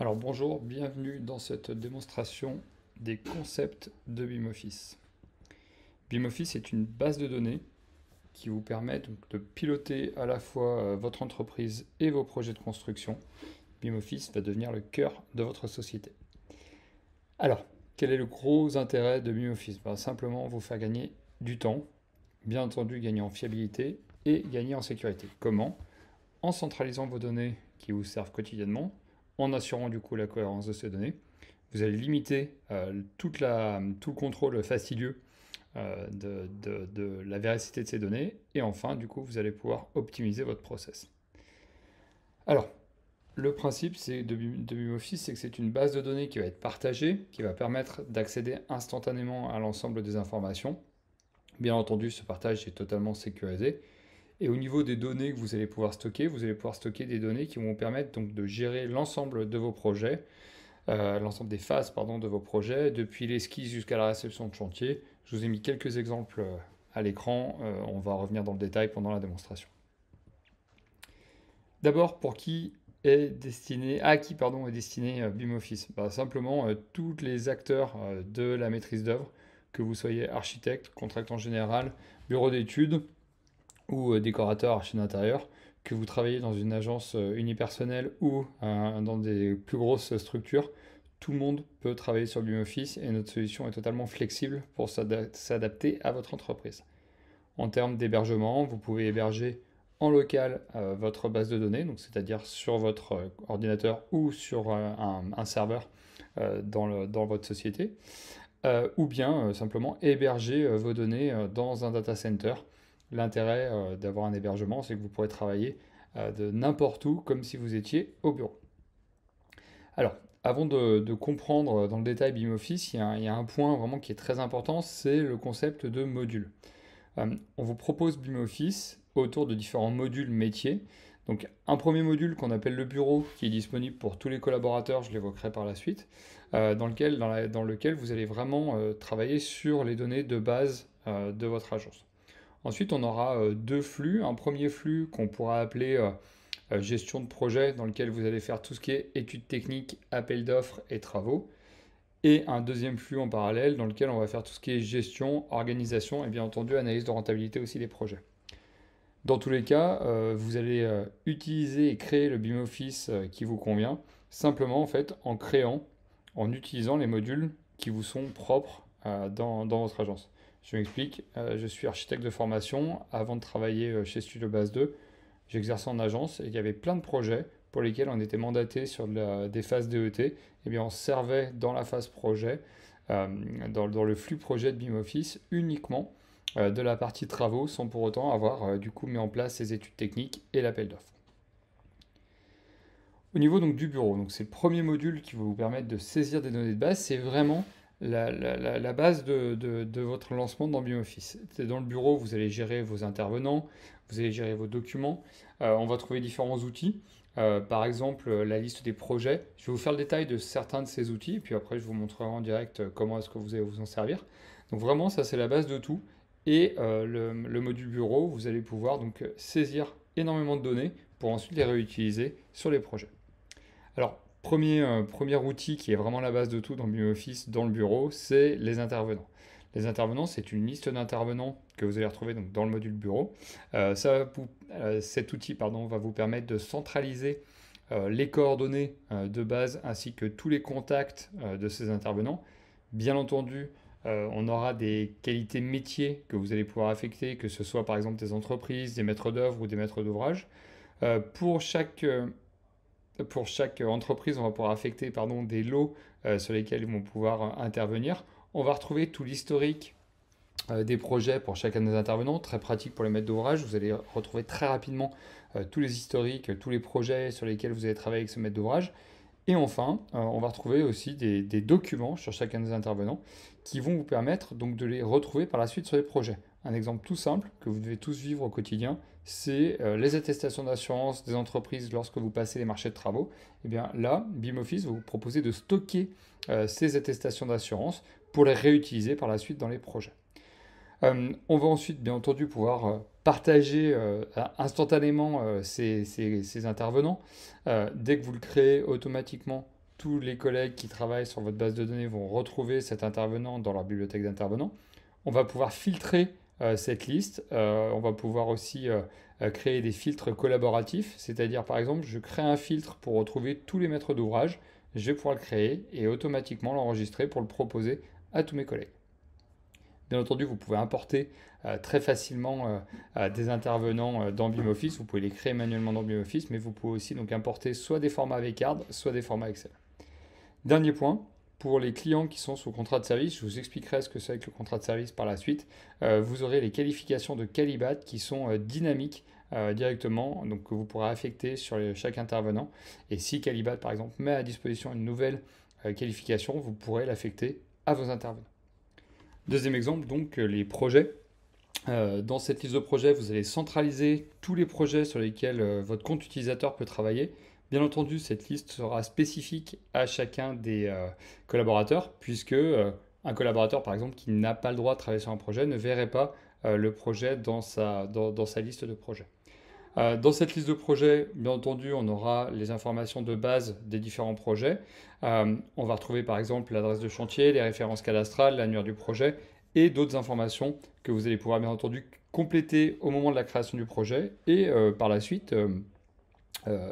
Alors bonjour, bienvenue dans cette démonstration des concepts de BIMoffice. BIMoffice est une base de données qui vous permet de piloter à la fois euh, votre entreprise et vos projets de construction. BIMoffice va devenir le cœur de votre société. Alors, quel est le gros intérêt de BIMoffice ben, Simplement vous faire gagner du temps, bien entendu gagner en fiabilité et gagner en sécurité. Comment En centralisant vos données qui vous servent quotidiennement en assurant du coup la cohérence de ces données. Vous allez limiter euh, tout le contrôle fastidieux euh, de, la véracité de ces données. Et enfin, du coup, vous allez pouvoir optimiser votre process. Alors, le principe de, de Office, c'est que c'est une base de données qui va être partagée, qui va permettre d'accéder instantanément à l'ensemble des informations. Bien entendu, ce partage est totalement sécurisé et au niveau des données que vous allez pouvoir stocker, vous allez pouvoir stocker des données qui vont permettre donc de gérer l'ensemble de vos projets, euh, l'ensemble des phases pardon, de vos projets, depuis l'esquisse jusqu'à la réception de chantier. Je vous ai mis quelques exemples euh, à l'écran, euh, on va revenir dans le détail pendant la démonstration. D'abord, pour qui est destiné, à qui pardon, est destiné BIMOffice bah, Simplement, tous les acteurs de la maîtrise d'œuvre, que vous soyez architecte, contractant général, bureau d'études, ou euh, décorateur chez intérieure, que vous travaillez dans une agence euh, unipersonnelle ou euh, dans des plus grosses structures, tout le monde peut travailler sur Bloom et notre solution est totalement flexible pour s'adapter à votre entreprise. En termes d'hébergement, vous pouvez héberger en local votre base de données, c'est-à-dire sur votre ordinateur ou sur un, serveur dans, dans, votre société, ou bien simplement héberger vos données dans un data center L'intérêt euh, d'avoir un hébergement, c'est que vous pourrez travailler euh, de n'importe où, comme si vous étiez au bureau. Alors, avant de, comprendre dans le détail BIM Office, il y, a, un point vraiment qui est très important, c'est le concept de module. Euh, on vous propose BIM Office autour de différents modules métiers. Donc un premier module qu'on appelle le bureau, qui est disponible pour tous les collaborateurs, je l'évoquerai par la suite, dans, lequel, vous allez vraiment travailler sur les données de base de votre agence. Ensuite, on aura euh, deux flux. Un premier flux qu'on pourra appeler euh, euh, gestion de projet, dans lequel vous allez faire tout ce qui est études techniques, appel d'offres et travaux. Et un deuxième flux en parallèle, dans lequel on va faire tout ce qui est gestion, organisation et bien entendu analyse de rentabilité aussi des projets. Dans tous les cas, vous allez utiliser et créer le BIM Office qui vous convient, simplement en fait en créant, en utilisant les modules qui vous sont propres dans votre agence. Je m'explique, euh, je suis architecte de formation. Avant de travailler euh, chez Studio Base 2, j'exerçais en agence et il y avait plein de projets pour lesquels on était mandaté sur des phases DET. Et eh bien, on servait dans la phase projet, euh, dans, le flux projet de BIM Office, uniquement de la partie travaux, sans pour autant avoir du coup mis en place les études techniques et l'appel d'offres. Au niveau donc du bureau, donc c'est le premier module qui va vous permettre de saisir des données de base, c'est vraiment la, base de, votre lancement dans BioOffice. Dans le bureau, vous allez gérer vos intervenants, vous allez gérer vos documents. Euh, on va trouver différents outils. Euh, par exemple, la liste des projets. Je vais vous faire le détail de certains de ces outils, puis après, je vous montrerai en direct euh, comment est-ce que vous allez vous en servir. Donc vraiment, ça, c'est la base de tout. Et le, le, module bureau, vous allez pouvoir donc saisir énormément de données pour ensuite les réutiliser sur les projets. Alors, Premier, euh, premier outil qui est vraiment la base de tout dans Office dans le bureau, c'est les intervenants. Les intervenants, c'est une liste d'intervenants que vous allez retrouver donc, dans le module bureau. Euh, ça, euh, cet outil pardon, va vous permettre de centraliser les coordonnées de base ainsi que tous les contacts de ces intervenants. Bien entendu, on aura des qualités métiers que vous allez pouvoir affecter, que ce soit par exemple des entreprises, des maîtres d'œuvre ou des maîtres d'ouvrage. pour chaque pour chaque entreprise, on va pouvoir affecter pardon, des lots euh, sur lesquels ils vont pouvoir euh, intervenir. On va retrouver tout l'historique euh, des projets pour chacun des intervenants, très pratique pour les maîtres d'ouvrage. Vous allez retrouver très rapidement tous les historiques, tous les projets sur lesquels vous allez travailler avec ce maître d'ouvrage. Et enfin, on va retrouver aussi des, des, documents sur chacun des intervenants qui vont vous permettre donc de les retrouver par la suite sur les projets. Un exemple tout simple que vous devez tous vivre au quotidien, c'est euh, les attestations d'assurance des entreprises lorsque vous passez les marchés de travaux. Et eh bien là, BIMOffice vous proposez de stocker euh, ces attestations d'assurance pour les réutiliser par la suite dans les projets. Euh, on va ensuite, bien entendu, pouvoir partager instantanément ces, ces, intervenants. dès que vous le créez automatiquement, tous les collègues qui travaillent sur votre base de données vont retrouver cet intervenant dans leur bibliothèque d'intervenants. On va pouvoir filtrer euh, cette liste. Euh, on va pouvoir aussi euh, créer des filtres collaboratifs, c'est-à-dire par exemple je crée un filtre pour retrouver tous les maîtres d'ouvrage, je vais pouvoir le créer et automatiquement l'enregistrer pour le proposer à tous mes collègues. Bien entendu, vous pouvez importer très facilement des intervenants dans dans Office, Vous pouvez les créer manuellement dans Office, mais vous pouvez aussi donc importer soit des formats avec soit des formats Excel. Dernier point, pour les clients qui sont sous contrat de service, je vous expliquerai ce que c'est que le contrat de service par la suite. Euh, vous aurez les qualifications de Calibat qui sont euh, dynamiques euh, directement, donc que vous pourrez affecter sur chaque intervenant. Et si Calibat, par exemple, met à disposition une nouvelle qualification, vous pourrez l'affecter à vos intervenants. Deuxième exemple, donc les projets. dans cette liste de projets, vous allez centraliser tous les projets sur lesquels votre compte utilisateur peut travailler. Bien entendu, cette liste sera spécifique à chacun des euh, collaborateurs, puisque euh, un collaborateur, par exemple, qui n'a pas le droit de travailler sur un projet, ne verrait pas euh, le projet dans sa, dans, dans sa, liste de projets. dans cette liste de projets, bien entendu, on aura les informations de base des différents projets. on va retrouver par exemple l'adresse de chantier, les références cadastrales, l'annuaire du projet et d'autres informations que vous allez pouvoir bien entendu compléter au moment de la création du projet et par la suite euh,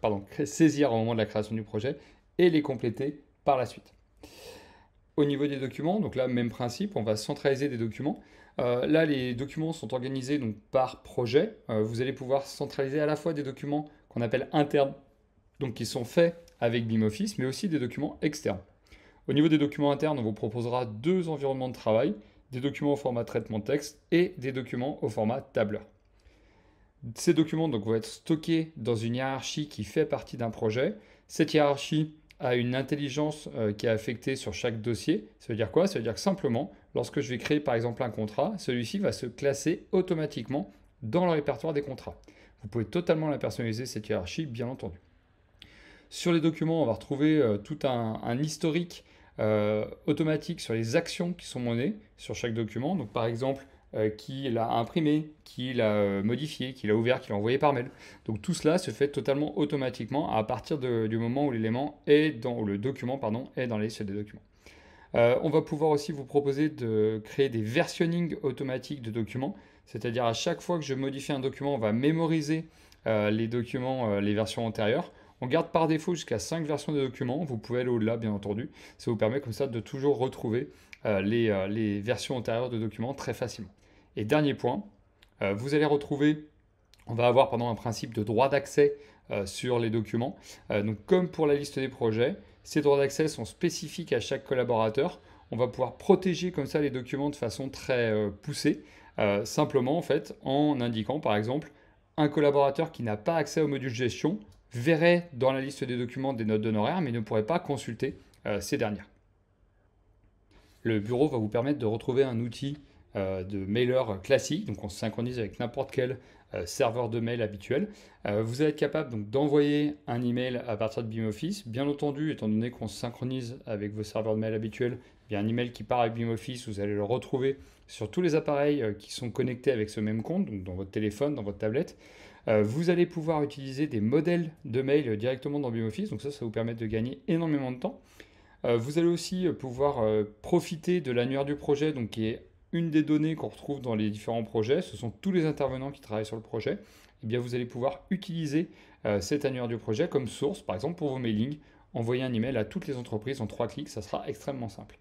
pardon, saisir au moment de la création du projet et les compléter par la suite. Au niveau des documents, donc là, même principe, on va centraliser des documents. Euh, là, les documents sont organisés donc, par projet. Euh, vous allez pouvoir centraliser à la fois des documents qu'on appelle internes, donc qui sont faits avec Office, mais aussi des documents externes. Au niveau des documents internes, on vous proposera deux environnements de travail, des documents au format traitement de texte et des documents au format tableur. Ces documents vont être stockés dans une hiérarchie qui fait partie d'un projet. Cette hiérarchie a une intelligence euh, qui est affectée sur chaque dossier. Ça veut dire quoi Ça veut dire que simplement, lorsque je vais créer par exemple un contrat, celui-ci va se classer automatiquement dans le répertoire des contrats. Vous pouvez totalement la personnaliser, cette hiérarchie, bien entendu. Sur les documents, on va retrouver euh, tout un, historique euh, automatique sur les actions qui sont menées sur chaque document. Donc par exemple, euh, qui l'a imprimé, qui l'a euh, modifié, qui l'a ouvert, qui l'a envoyé par mail. Donc tout cela se fait totalement automatiquement à partir du moment où l'élément est dans le document pardon est dans la des documents. Euh, on va pouvoir aussi vous proposer de créer des versionning automatiques de documents, c'est-à-dire à chaque fois que je modifie un document, on va mémoriser les documents, les versions antérieures. On garde par défaut jusqu'à 5 versions de documents, vous pouvez aller au-delà bien entendu, ça vous permet comme ça de toujours retrouver les versions antérieures de documents très facilement. Et dernier point, euh, vous allez retrouver, on va avoir pendant un principe de droit d'accès euh, sur les documents. Euh, donc comme pour la liste des projets, ces droits d'accès sont spécifiques à chaque collaborateur. On va pouvoir protéger comme ça les documents de façon très poussée, simplement en fait en indiquant par exemple un collaborateur qui n'a pas accès au module gestion verrait dans la liste des documents des notes d'honoraires mais ne pourrait pas consulter ces dernières. Le bureau va vous permettre de retrouver un outil euh, de mailer classique, donc on se synchronise avec n'importe quel euh, serveur de mail habituel. Euh, vous allez être capable donc d'envoyer un email à partir de BIMoffice. Bien entendu, étant donné qu'on se synchronise avec vos serveurs de mail habituels, un email qui part avec office vous allez le retrouver sur tous les appareils qui sont connectés avec ce même compte, donc dans votre téléphone, dans votre tablette. vous allez pouvoir utiliser des modèles de mail directement dans office donc ça, ça vous permet de gagner énormément de temps. Vous allez aussi pouvoir profiter de l'annuaire du projet, donc qui est une des données qu'on retrouve dans les différents projets, ce sont tous les intervenants qui travaillent sur le projet, et eh bien vous allez pouvoir utiliser euh, cet annuaire du projet comme source, par exemple pour vos mailings, envoyer un email à toutes les entreprises en trois clics, ça sera extrêmement simple.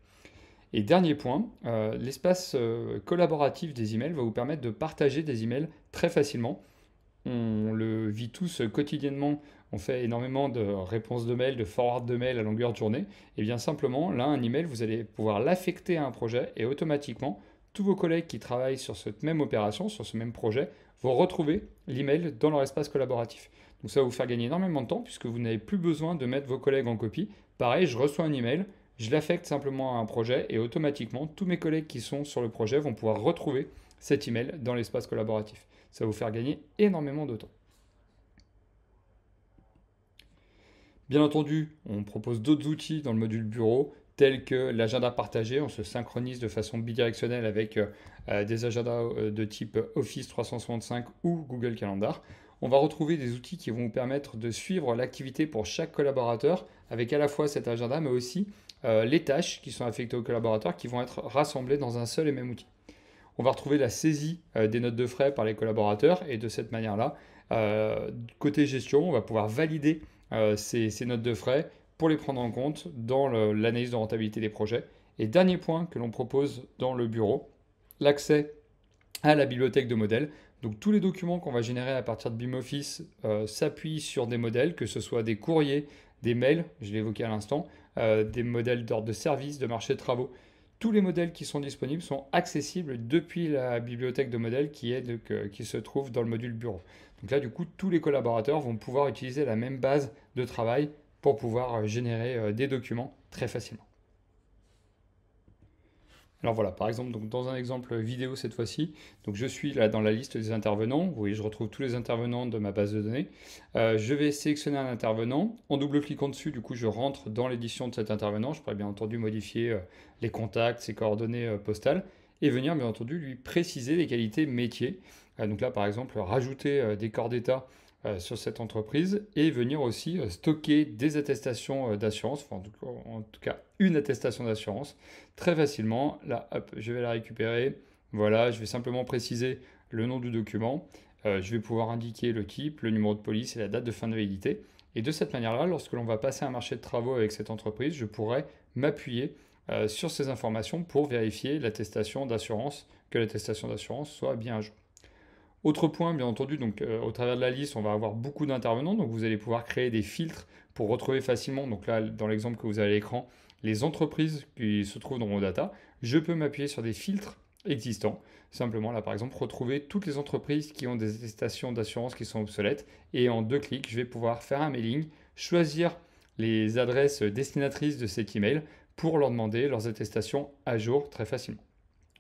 Et dernier point, euh, l'espace euh, collaboratif des emails va vous permettre de partager des emails très facilement. On le vit tous quotidiennement, on fait énormément de réponses de mails, de forward de mails à longueur de journée. Et eh bien simplement, là, un email, vous allez pouvoir l'affecter à un projet et automatiquement, tous vos collègues qui travaillent sur cette même opération, sur ce même projet, vont retrouver l'email dans leur espace collaboratif. Donc ça va vous faire gagner énormément de temps puisque vous n'avez plus besoin de mettre vos collègues en copie. Pareil, je reçois un email, je l'affecte simplement à un projet et automatiquement tous mes collègues qui sont sur le projet vont pouvoir retrouver cet email dans l'espace collaboratif. Ça va vous faire gagner énormément de temps. Bien entendu, on propose d'autres outils dans le module bureau tels que l'agenda partagé. On se synchronise de façon bidirectionnelle avec euh, euh, des agendas euh, de type Office 365 ou Google Calendar. On va retrouver des outils qui vont vous permettre de suivre l'activité pour chaque collaborateur avec à la fois cet agenda mais aussi les tâches qui sont affectées aux collaborateurs qui vont être rassemblées dans un seul et même outil. On va retrouver la saisie des notes de frais par les collaborateurs et de cette manière-là, côté gestion, on va pouvoir valider ces notes de frais, pour les prendre en compte dans l'analyse de rentabilité des projets. Et dernier point que l'on propose dans le bureau, l'accès à la bibliothèque de modèles. Donc tous les documents qu'on va générer à partir de BIMOffice Office euh, s'appuient sur des modèles, que ce soit des courriers, des mails, je l'ai évoqué à l'instant, euh, des modèles d'ordre de service, de marché de travaux. Tous les modèles qui sont disponibles sont accessibles depuis la bibliothèque de modèles qui, est qui se trouve dans le module bureau. Donc là, du coup, tous les collaborateurs vont pouvoir utiliser la même base de travail pour pouvoir euh, générer euh, des documents très facilement. Alors voilà, par exemple, donc dans un exemple vidéo cette fois-ci, donc je suis là dans la liste des intervenants. Vous voyez, je retrouve tous les intervenants de ma base de données. Euh, je vais sélectionner un intervenant. En double-cliquant dessus, du coup, je rentre dans l'édition de cet intervenant. Je pourrais bien entendu modifier les contacts, ses coordonnées postales et venir, bien entendu, lui préciser les qualités métiers. donc là, par exemple, rajouter des corps d'état euh, sur cette entreprise et venir aussi euh, stocker des attestations euh, d'assurance, en tout, cas, une attestation d'assurance, très facilement. Là, je vais la récupérer. Voilà, je vais simplement préciser le nom du document. je vais pouvoir indiquer le type, le numéro de police et la date de fin de validité. Et de cette manière-là, lorsque l'on va passer un marché de travaux avec cette entreprise, je pourrai m'appuyer sur ces informations pour vérifier l'attestation d'assurance, que l'attestation d'assurance soit bien à jour. Autre point, bien entendu, donc euh, au travers de la liste, on va avoir beaucoup d'intervenants, donc vous allez pouvoir créer des filtres pour retrouver facilement, donc là, dans l'exemple que vous avez à l'écran, les entreprises qui se trouvent dans mon data. Je peux m'appuyer sur des filtres existants. Simplement, là, par exemple, retrouver toutes les entreprises qui ont des attestations d'assurance qui sont obsolètes. Et en deux clics, je vais pouvoir faire un mailing, choisir les adresses destinatrices de cet email pour leur demander leurs attestations à jour très facilement.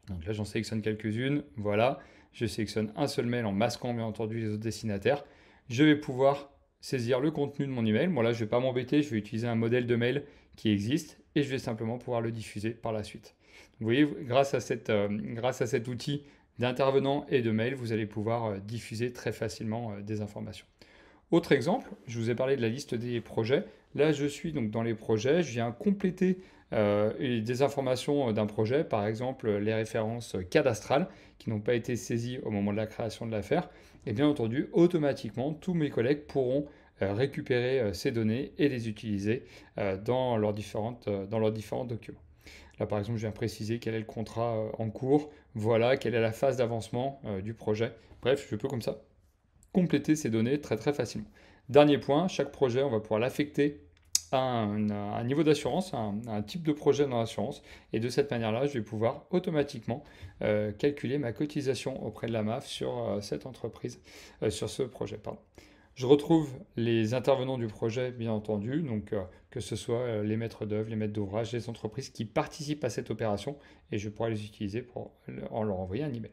Donc là, j'en sélectionne quelques-unes. Voilà je sélectionne un seul mail en masquant bien entendu les autres destinataires, je vais pouvoir saisir le contenu de mon email. Moi là, je ne vais pas m'embêter, je vais utiliser un modèle de mail qui existe et je vais simplement pouvoir le diffuser par la suite. Vous voyez, grâce à, cette, euh, grâce à cet outil d'intervenant et de mail, vous allez pouvoir euh, diffuser très facilement euh, des informations. Autre exemple, je vous ai parlé de la liste des projets. Là, je suis donc dans les projets, je viens compléter euh, des informations euh, d'un projet, par exemple les références cadastrales qui n'ont pas été saisies au moment de la création de l'affaire, et bien entendu, automatiquement, tous mes collègues pourront euh, récupérer ces données et les utiliser dans leurs, différentes, dans leurs différents documents. Là, par exemple, je viens préciser quel est le contrat en cours, voilà, quelle est la phase d'avancement du projet. Bref, je peux comme ça compléter ces données très très facilement. Dernier point, chaque projet, on va pouvoir l'affecter un, niveau d'assurance, un, type de projet dans l'assurance. Et de cette manière-là, je vais pouvoir automatiquement euh, calculer ma cotisation auprès de la MAF sur euh, cette entreprise, euh, sur ce projet. Pardon. Je retrouve les intervenants du projet, bien entendu, donc que ce soit les maîtres d'œuvre, les maîtres d'ouvrage, les entreprises qui participent à cette opération, et je pourrai les utiliser pour en leur envoyer un email.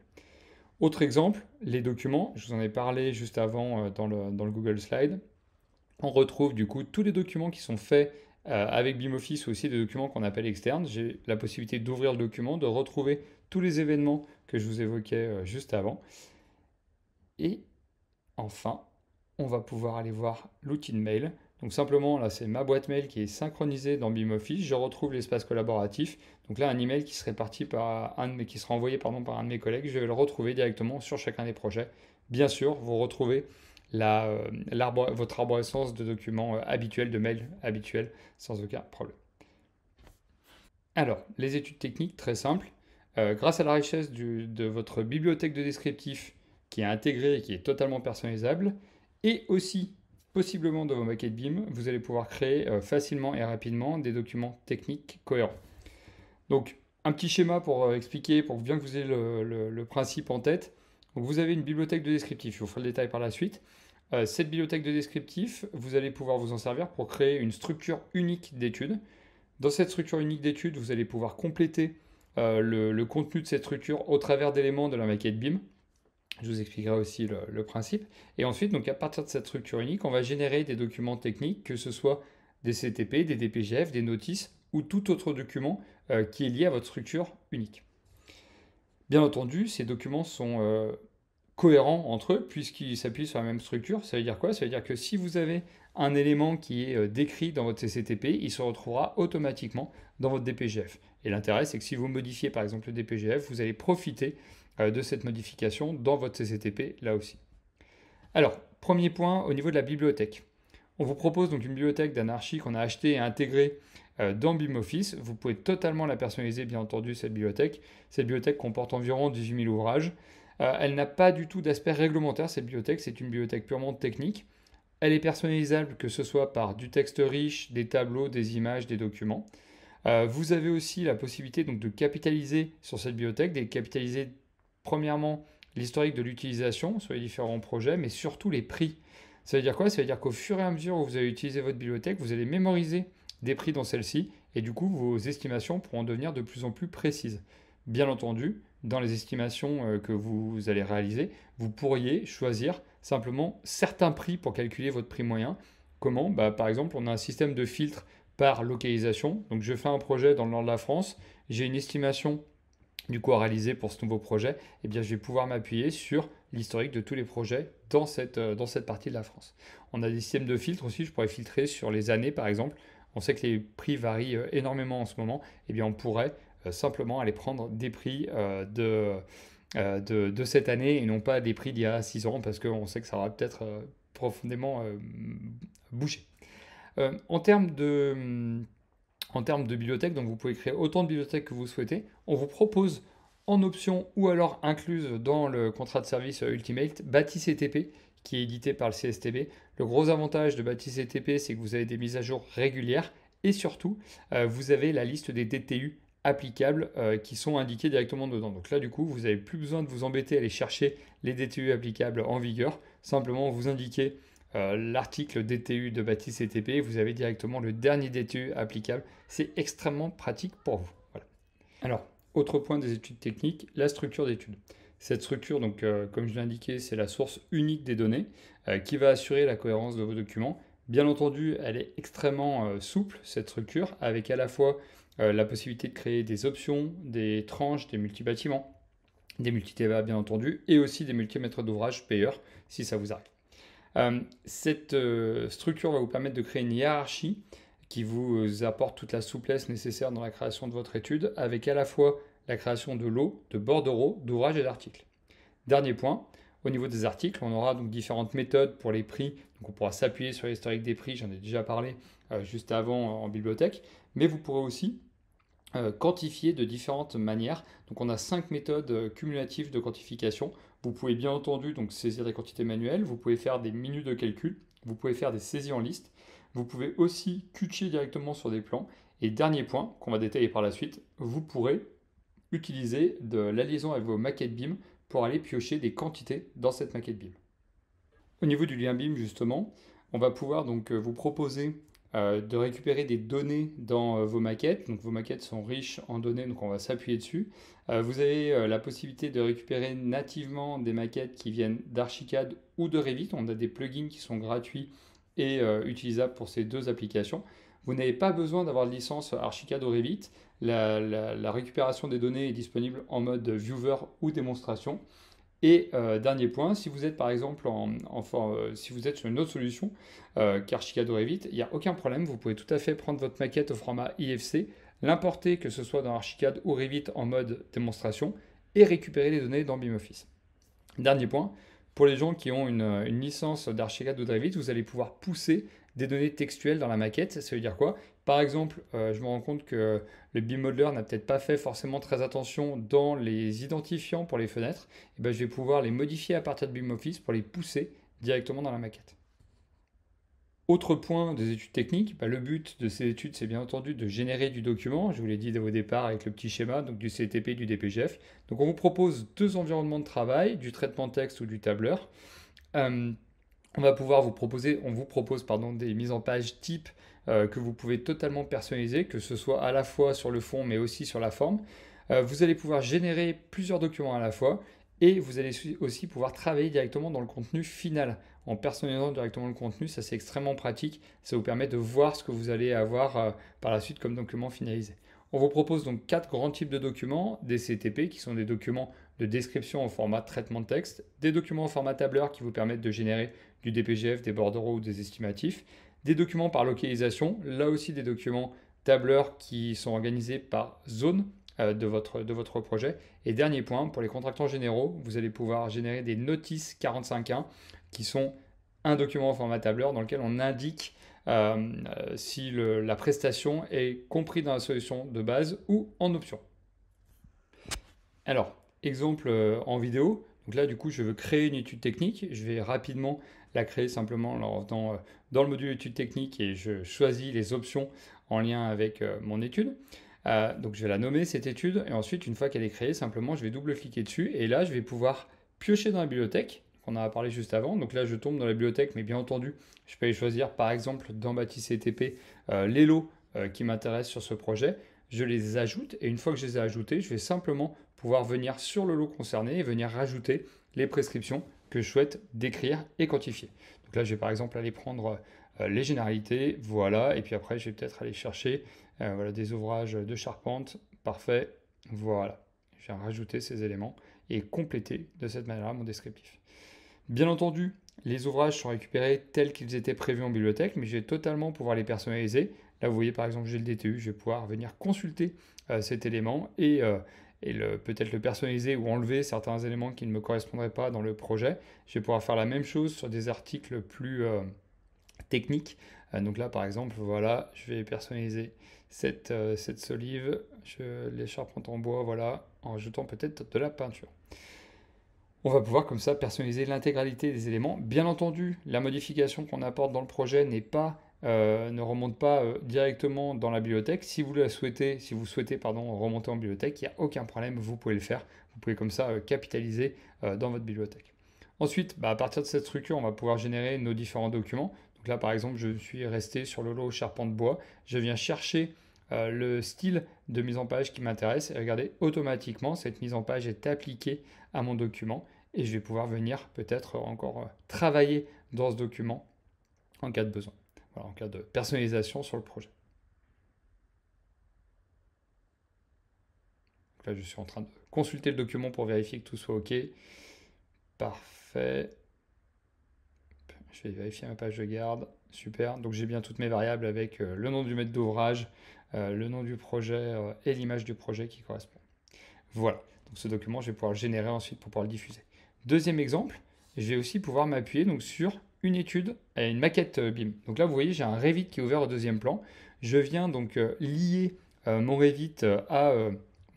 Autre exemple, les documents. Je vous en ai parlé juste avant dans le Google Slide on retrouve du coup tous les documents qui sont faits euh, avec BIMoffice ou aussi des documents qu'on appelle externes. J'ai la possibilité d'ouvrir le document, de retrouver tous les événements que je vous évoquais euh, juste avant. Et enfin, on va pouvoir aller voir l'outil de mail. Donc simplement, là, c'est ma boîte mail qui est synchronisée dans BIMoffice. Je retrouve l'espace collaboratif. Donc là, un email qui serait parti par un de qui sera envoyé pardon, par un de mes collègues, je vais le retrouver directement sur chacun des projets. Bien sûr, vous retrouvez euh, votre arborescence de documents euh, habituels, de mails habituels, sans aucun problème. Alors, les études techniques, très simples. Euh, grâce à la richesse de votre bibliothèque de descriptifs qui est intégrée et qui est totalement personnalisable, et aussi possiblement de vos maquettes BIM, vous allez pouvoir créer facilement et rapidement des documents techniques cohérents. Donc, un petit schéma pour expliquer, pour bien que vous ayez le, principe en tête. vous avez une bibliothèque de descriptifs, je vous ferai le détail par la suite. Euh, cette bibliothèque de descriptif, vous allez pouvoir vous en servir pour créer une structure unique d'études. Dans cette structure unique d'études, vous allez pouvoir compléter euh, le, contenu de cette structure au travers d'éléments de la maquette BIM. Je vous expliquerai aussi le, principe. Et ensuite, donc à partir de cette structure unique, on va générer des documents techniques, que ce soit des CTP, des DPGF, des notices ou tout autre document euh, qui est lié à votre structure unique. Bien entendu, ces documents sont cohérents entre eux puisqu'ils s'appuient sur la même structure. Ça veut dire quoi Ça veut dire que si vous avez un élément qui est euh, décrit dans votre CCTP, il se retrouvera automatiquement dans votre DPGF. Et l'intérêt, c'est que si vous modifiez par exemple le DPGF, vous allez profiter euh, de cette modification dans votre CCTP là aussi. Alors, premier point au niveau de la bibliothèque. On vous propose donc une bibliothèque d'anarchie qu'on a achetée et intégrée euh, dans BIMoffice. Vous pouvez totalement la personnaliser, bien entendu, cette bibliothèque. Cette bibliothèque comporte environ 18 000 ouvrages. Euh, elle n'a pas du tout d'aspect réglementaire, cette bibliothèque, c'est une bibliothèque purement technique. Elle est personnalisable, que ce soit par du texte riche, des tableaux, des images, des documents. Euh, vous avez aussi la possibilité donc, de capitaliser sur cette bibliothèque, de capitaliser premièrement l'historique de l'utilisation sur les différents projets, mais surtout les prix. Ça veut dire quoi Ça veut dire qu'au fur et à mesure où vous allez utiliser votre bibliothèque, vous allez mémoriser des prix dans celle-ci, et du coup, vos estimations pourront devenir de plus en plus précises. Bien entendu, dans les estimations euh, que vous allez réaliser, vous pourriez choisir simplement certains prix pour calculer votre prix moyen. Comment bah, Par exemple, on a un système de filtre par localisation. Donc je fais un projet dans le nord de la France, j'ai une estimation du coût à réaliser pour ce nouveau projet, Et eh bien, je vais pouvoir m'appuyer sur l'historique de tous les projets dans cette, euh, dans cette partie de la France. On a des systèmes de filtre aussi, je pourrais filtrer sur les années par exemple. On sait que les prix varient euh, énormément en ce moment, et eh bien, on pourrait euh, simplement aller prendre des prix euh, euh, de, de, cette année et non pas des prix d'il y a 6 ans parce qu'on sait que ça va peut-être profondément bouger. en termes de mm, en termes de bibliothèque, donc vous pouvez créer autant de bibliothèques que vous souhaitez. On vous propose en option ou alors incluse dans le contrat de service Ultimate Bâti CTP qui est édité par le CSTB. Le gros avantage de Bâti CTP, c'est que vous avez des mises à jour régulières et surtout, vous avez la liste des DTU applicables euh, qui sont indiqués directement dedans. Donc là, du coup, vous n'avez plus besoin de vous embêter à aller chercher les DTU applicables en vigueur. Simplement, vous indiquez euh, l'article DTU de Baptiste et vous avez directement le dernier DTU applicable. C'est extrêmement pratique pour vous. Alors, autre point des études techniques, la structure d'études. Cette structure, donc, euh, comme je l'ai indiqué, c'est la source unique des données qui va assurer la cohérence de vos documents. Bien entendu, elle est extrêmement souple, cette structure, avec à la fois euh, la possibilité de créer des options, des tranches, des multi-bâtiments, des multi-TVA bien entendu, et aussi des multi-maîtres d'ouvrage payeurs si ça vous arrive. Euh, cette euh, structure va vous permettre de créer une hiérarchie qui vous apporte toute la souplesse nécessaire dans la création de votre étude, avec à la fois la création de lots, de bordereaux, d'ouvrages et d'articles. Dernier point, au niveau des articles, on aura donc différentes méthodes pour les prix. Donc on pourra s'appuyer sur l'historique des prix, j'en ai déjà parlé juste avant en bibliothèque, mais vous pourrez aussi euh, quantifier de différentes manières. Donc on a cinq méthodes euh, cumulatives de quantification. Vous pouvez bien entendu donc saisir des quantités manuelles, vous pouvez faire des minutes de calcul, vous pouvez faire des saisies en liste, vous pouvez aussi cutcher directement sur des plans. Et dernier point qu'on va détailler par la suite, vous pourrez utiliser de la liaison avec vos maquettes BIM pour aller piocher des quantités dans cette maquette BIM. Au niveau du lien BIM justement, on va pouvoir donc euh, vous proposer euh, de récupérer des données dans euh, vos maquettes. Donc vos maquettes sont riches en données, donc on va s'appuyer dessus. Euh, vous avez la possibilité de récupérer nativement des maquettes qui viennent d'Archicad ou de Revit. On a des plugins qui sont gratuits et utilisables pour ces deux applications. Vous n'avez pas besoin d'avoir de licence Archicad ou Revit. la récupération des données est disponible en mode viewer ou démonstration. Et euh, dernier point, si vous êtes par exemple en, euh, si vous êtes sur une autre solution, qu'Archicad euh, ou Revit, il n'y a aucun problème, vous pouvez tout à fait prendre votre maquette au format IFC, l'importer que ce soit dans Archicad ou Revit en mode démonstration et récupérer les données dans Office. Dernier point, pour les gens qui ont une, licence d'Archicad ou de Revit, vous allez pouvoir pousser des données textuelles dans la maquette. Ça veut dire quoi Par exemple, euh, je me rends compte que le Modeler n'a peut-être pas fait forcément très attention dans les identifiants pour les fenêtres. Et eh ben, je vais pouvoir les modifier à partir de Office pour les pousser directement dans la maquette. Autre point des études techniques, bah, le but de ces études, c'est bien entendu de générer du document. Je vous l'ai dit au départ avec le petit schéma, donc du CTP et du DPGF. Donc on vous propose deux environnements de travail, du traitement texte ou du tableur. Euh, on va pouvoir vous proposer, on vous propose pardon, des mises en page type euh, que vous pouvez totalement personnaliser, que ce soit à la fois sur le fond mais aussi sur la forme. Euh, vous allez pouvoir générer plusieurs documents à la fois et vous allez aussi pouvoir travailler directement dans le contenu final en personnalisant directement le contenu. Ça c'est extrêmement pratique, ça vous permet de voir ce que vous allez avoir euh, par la suite comme document finalisé. On vous propose donc quatre grands types de documents, des CTP qui sont des documents de description en format traitement de texte, des documents en format tableur qui vous permettent de générer du DPGF, des bordereaux ou des estimatifs. Des documents par localisation, là aussi des documents tableurs qui sont organisés par zone euh, de, votre, de votre projet. Et dernier point, pour les contractants généraux, vous allez pouvoir générer des notices 45.1 qui sont un document en format tableur dans lequel on indique euh, euh, si la prestation est comprise dans la solution de base ou en option. Alors, exemple en vidéo. Donc là, du coup, je veux créer une étude technique. Je vais rapidement la créer simplement dans, euh, dans le module études techniques et je choisis les options en lien avec euh, mon étude. Euh, donc je vais la nommer cette étude et ensuite une fois qu'elle est créée, simplement je vais double-cliquer dessus et là je vais pouvoir piocher dans la bibliothèque qu'on a parlé juste avant. Donc là je tombe dans la bibliothèque mais bien entendu je peux choisir par exemple dans bâtisse CTP les lots qui m'intéressent sur ce projet. Je les ajoute et une fois que je les ai ajoutés, je vais simplement pouvoir venir sur le lot concerné et venir rajouter les prescriptions que je souhaite décrire et quantifier. Donc là, je vais par exemple aller prendre euh, les généralités, voilà, et puis après, je vais peut-être aller chercher euh, voilà, des ouvrages de charpente, parfait, voilà. Je viens rajouter ces éléments et compléter de cette manière-là mon descriptif. Bien entendu, les ouvrages sont récupérés tels qu'ils étaient prévus en bibliothèque, mais je vais totalement pouvoir les personnaliser. Là, vous voyez par exemple, j'ai le DTU, je vais pouvoir venir consulter euh, cet élément et et peut-être le personnaliser ou enlever certains éléments qui ne me correspondraient pas dans le projet. Je vais pouvoir faire la même chose sur des articles plus euh, techniques. Euh, donc là, par exemple, voilà, je vais personnaliser cette, solive, euh, cette solive, l'écharpente en bois, voilà, en ajoutant peut-être de la peinture. On va pouvoir comme ça personnaliser l'intégralité des éléments. Bien entendu, la modification qu'on apporte dans le projet n'est pas euh, ne remonte pas euh, directement dans la bibliothèque. Si vous la souhaitez, si vous souhaitez pardon, remonter en bibliothèque, il n'y a aucun problème, vous pouvez le faire. Vous pouvez comme ça euh, capitaliser dans votre bibliothèque. Ensuite, bah, à partir de cette structure, on va pouvoir générer nos différents documents. Donc là, par exemple, je suis resté sur le lot de bois. Je viens chercher le style de mise en page qui m'intéresse. Et regardez, automatiquement, cette mise en page est appliquée à mon document. Et je vais pouvoir venir peut-être encore travailler dans ce document en cas de besoin voilà, en cas de personnalisation sur le projet. là, je suis en train de consulter le document pour vérifier que tout soit OK. Parfait. Je vais vérifier ma page de garde. Super. Donc j'ai bien toutes mes variables avec euh, le nom du maître d'ouvrage, euh, le nom du projet euh, et l'image du projet qui correspond. Voilà. Donc ce document, je vais pouvoir le générer ensuite pour pouvoir le diffuser. Deuxième exemple, je vais aussi pouvoir m'appuyer sur une étude et une maquette euh, BIM. Donc là, vous voyez, j'ai un Revit qui est ouvert au deuxième plan. Je viens donc euh, lier euh, mon Revit à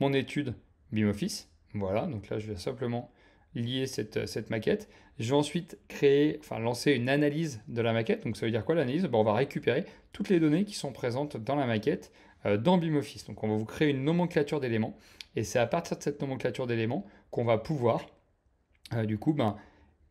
mon étude BIM Office. Voilà, donc là, je vais simplement lier cette, maquette. Je vais ensuite créer, enfin lancer une analyse de la maquette. Donc ça veut dire quoi l'analyse bah, On va récupérer toutes les données qui sont présentes dans la maquette dans BIM Office. Donc on va vous créer une nomenclature d'éléments. Et c'est à partir de cette nomenclature d'éléments qu'on va pouvoir, du coup, ben,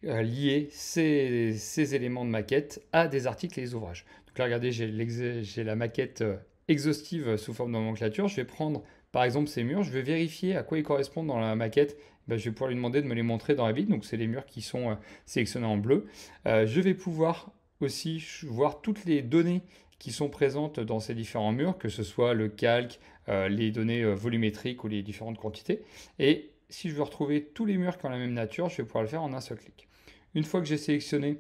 euh, lier ces, éléments de maquette à des articles et des ouvrages. Donc là, regardez, j'ai la maquette euh, exhaustive sous forme de nomenclature. Je vais prendre, par exemple, ces murs. Je vais vérifier à quoi ils correspondent dans la maquette. Ben, je vais pouvoir lui demander de me les montrer dans la bite. Donc, c'est les murs qui sont euh, sélectionnés en bleu. je vais pouvoir aussi voir toutes les données qui sont présentes dans ces différents murs, que ce soit le calque, les données volumétriques ou les différentes quantités. Et si je veux retrouver tous les murs qui ont la même nature, je vais pouvoir le faire en un seul clic. Une fois que j'ai sélectionné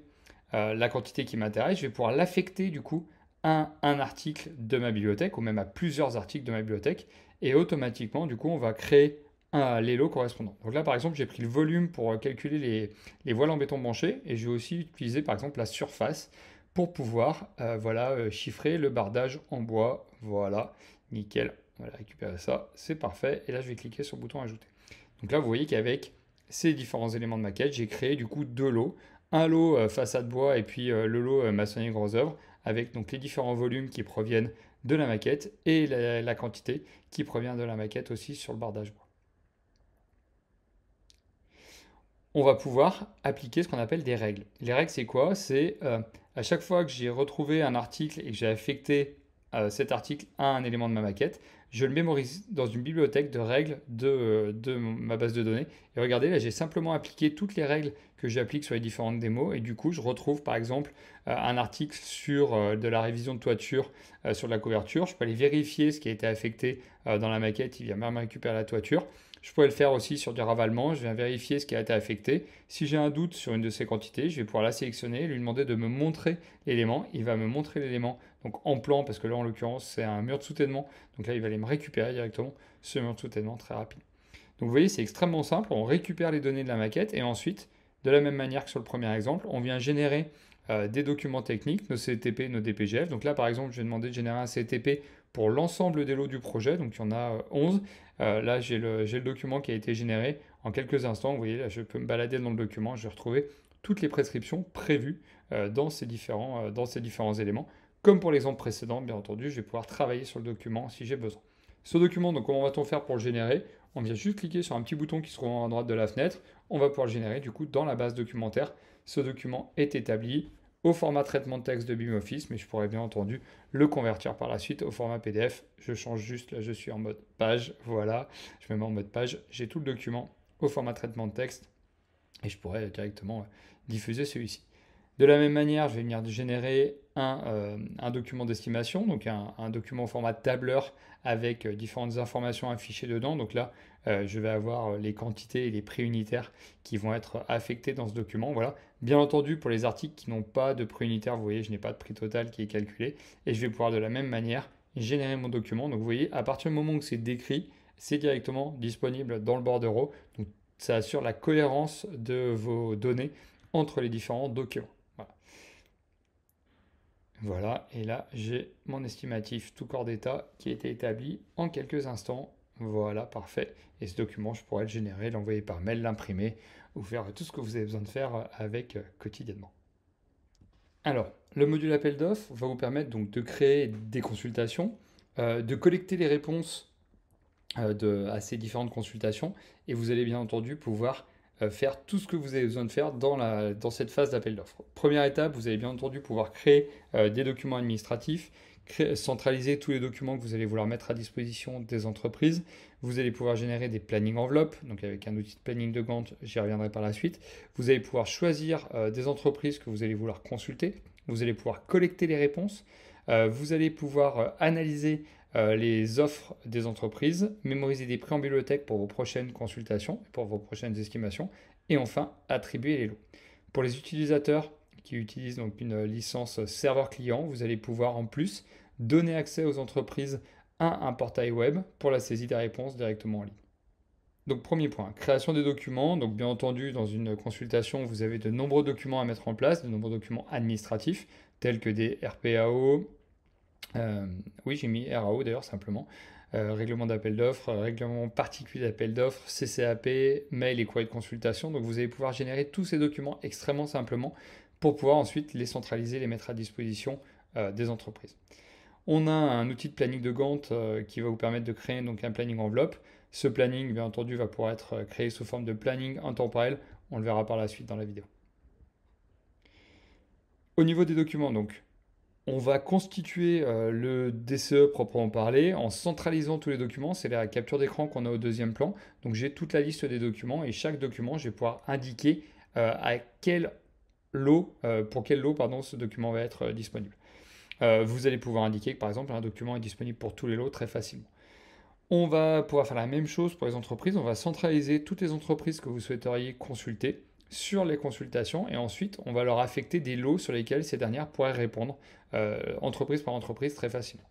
euh, la quantité qui m'intéresse, je vais pouvoir l'affecter du coup à un article de ma bibliothèque ou même à plusieurs articles de ma bibliothèque et automatiquement du coup on va créer un, les lots correspondants. Donc là par exemple j'ai pris le volume pour euh, calculer les, voiles en béton branché et j'ai aussi utilisé par exemple la surface pour pouvoir euh, voilà, chiffrer le bardage en bois. Voilà, nickel. On va récupérer ça, c'est parfait. Et là, je vais cliquer sur le bouton Ajouter. Donc là, vous voyez qu'avec ces différents éléments de maquette, j'ai créé du coup deux lots. Un lot euh, façade bois et puis euh, le lot euh, maçonnerie gros œuvre avec donc les différents volumes qui proviennent de la maquette et la, quantité qui provient de la maquette aussi sur le bardage bois. On va pouvoir appliquer ce qu'on appelle des règles. Les règles, c'est quoi C'est à chaque fois que j'ai retrouvé un article et que j'ai affecté cet article à un élément de ma maquette, je le mémorise dans une bibliothèque de règles de, euh, ma base de données. Et regardez, là, j'ai simplement appliqué toutes les règles que j'applique sur les différentes démos. Et du coup, je retrouve par exemple euh, un article sur euh, de la révision de toiture sur la couverture. Je peux aller vérifier ce qui a été affecté dans la maquette. Il vient même récupérer la toiture. Je pourrais le faire aussi sur du ravalement. Je viens vérifier ce qui a été affecté. Si j'ai un doute sur une de ces quantités, je vais pouvoir la sélectionner, lui demander de me montrer l'élément. Il va me montrer l'élément donc en plan, parce que là, en l'occurrence, c'est un mur de soutènement. Donc là, il va aller me récupérer directement ce mur de soutènement très rapide. Donc vous voyez, c'est extrêmement simple. On récupère les données de la maquette et ensuite, de la même manière que sur le premier exemple, on vient générer euh, des documents techniques, nos CTP, nos DPGF. Donc là, par exemple, je vais demander de générer un CTP pour l'ensemble des lots du projet, donc il y en a 11. Euh, euh, là, j'ai le, document qui a été généré en quelques instants. Vous voyez, là, je peux me balader dans le document, je vais retrouver toutes les prescriptions prévues euh, dans, ces différents, éléments. Comme pour l'exemple précédent, bien entendu, je vais pouvoir travailler sur le document si j'ai besoin. Ce document, donc comment va-t-on faire pour le générer On vient juste cliquer sur un petit bouton qui se trouve en droite de la fenêtre. On va pouvoir le générer du coup dans la base documentaire. Ce document est établi, au format traitement de texte de BIMoffice, mais je pourrais bien entendu le convertir par la suite au format PDF. Je change juste, là je suis en mode page, voilà, je me mets en mode page, j'ai tout le document au format traitement de texte et je pourrais directement euh, diffuser celui-ci. De la même manière, je vais venir générer un, euh, document d'estimation, donc un, document au format tableur avec euh, différentes informations affichées dedans. Donc là, je vais avoir les quantités et les prix unitaires qui vont être affectés dans ce document. Voilà, Bien entendu, pour les articles qui n'ont pas de prix unitaire, vous voyez, je n'ai pas de prix total qui est calculé et je vais pouvoir de la même manière générer mon document. Donc vous voyez, à partir du moment où c'est décrit, c'est directement disponible dans le bordereau. Donc ça assure la cohérence de vos données entre les différents documents. Voilà, voilà et là j'ai mon estimatif tout corps d'état qui a été établi en quelques instants. Voilà, parfait. Et ce document, je pourrais le générer, l'envoyer par mail, l'imprimer vous faire tout ce que vous avez besoin de faire avec euh, quotidiennement. Alors, le module appel d'offres va vous permettre donc de créer des consultations, euh, de collecter les réponses euh, de, à ces différentes consultations, et vous allez bien entendu pouvoir euh, faire tout ce que vous avez besoin de faire dans, la, dans cette phase d'appel d'offres. Première étape, vous allez bien entendu pouvoir créer euh, des documents administratifs, centraliser tous les documents que vous allez vouloir mettre à disposition des entreprises. Vous allez pouvoir générer des planning enveloppes, donc avec un outil de planning de Gantt, j'y reviendrai par la suite. Vous allez pouvoir choisir euh, des entreprises que vous allez vouloir consulter. Vous allez pouvoir collecter les réponses. vous allez pouvoir analyser euh, les offres des entreprises, mémoriser des prix en bibliothèque pour vos prochaines consultations, pour vos prochaines estimations, et enfin attribuer les lots. Pour les utilisateurs qui utilisent donc une licence serveur client, vous allez pouvoir en plus donner accès aux entreprises à un portail web pour la saisie des réponses directement en ligne. Donc premier point, création des documents. Donc bien entendu, dans une consultation, vous avez de nombreux documents à mettre en place, de nombreux documents administratifs, tels que des RPAO, euh, oui, j'ai mis RAO d'ailleurs simplement. Euh, règlement d'appel d'offres, règlement particulier d'appel d'offres, CCAP, mail et courrier de consultation. Donc vous allez pouvoir générer tous ces documents extrêmement simplement pour pouvoir ensuite les centraliser, les mettre à disposition euh, des entreprises. On a un outil de planning de Gantt qui va vous permettre de créer donc un planning enveloppe. Ce planning, bien entendu, va pouvoir être créé sous forme de planning intemporel. On le verra par la suite dans la vidéo. Au niveau des documents, donc, on va constituer euh, le DCE proprement parlé en centralisant tous les documents. C'est la capture d'écran qu'on a au deuxième plan. Donc j'ai toute la liste des documents et chaque document, je vais pouvoir indiquer euh, à quel lot, euh, pour quel lot pardon, ce document va être disponible. vous allez pouvoir indiquer que par exemple un document est disponible pour tous les lots très facilement. On va pouvoir faire la même chose pour les entreprises. On va centraliser toutes les entreprises que vous souhaiteriez consulter sur les consultations et ensuite on va leur affecter des lots sur lesquels ces dernières pourraient répondre euh, entreprise par entreprise très facilement.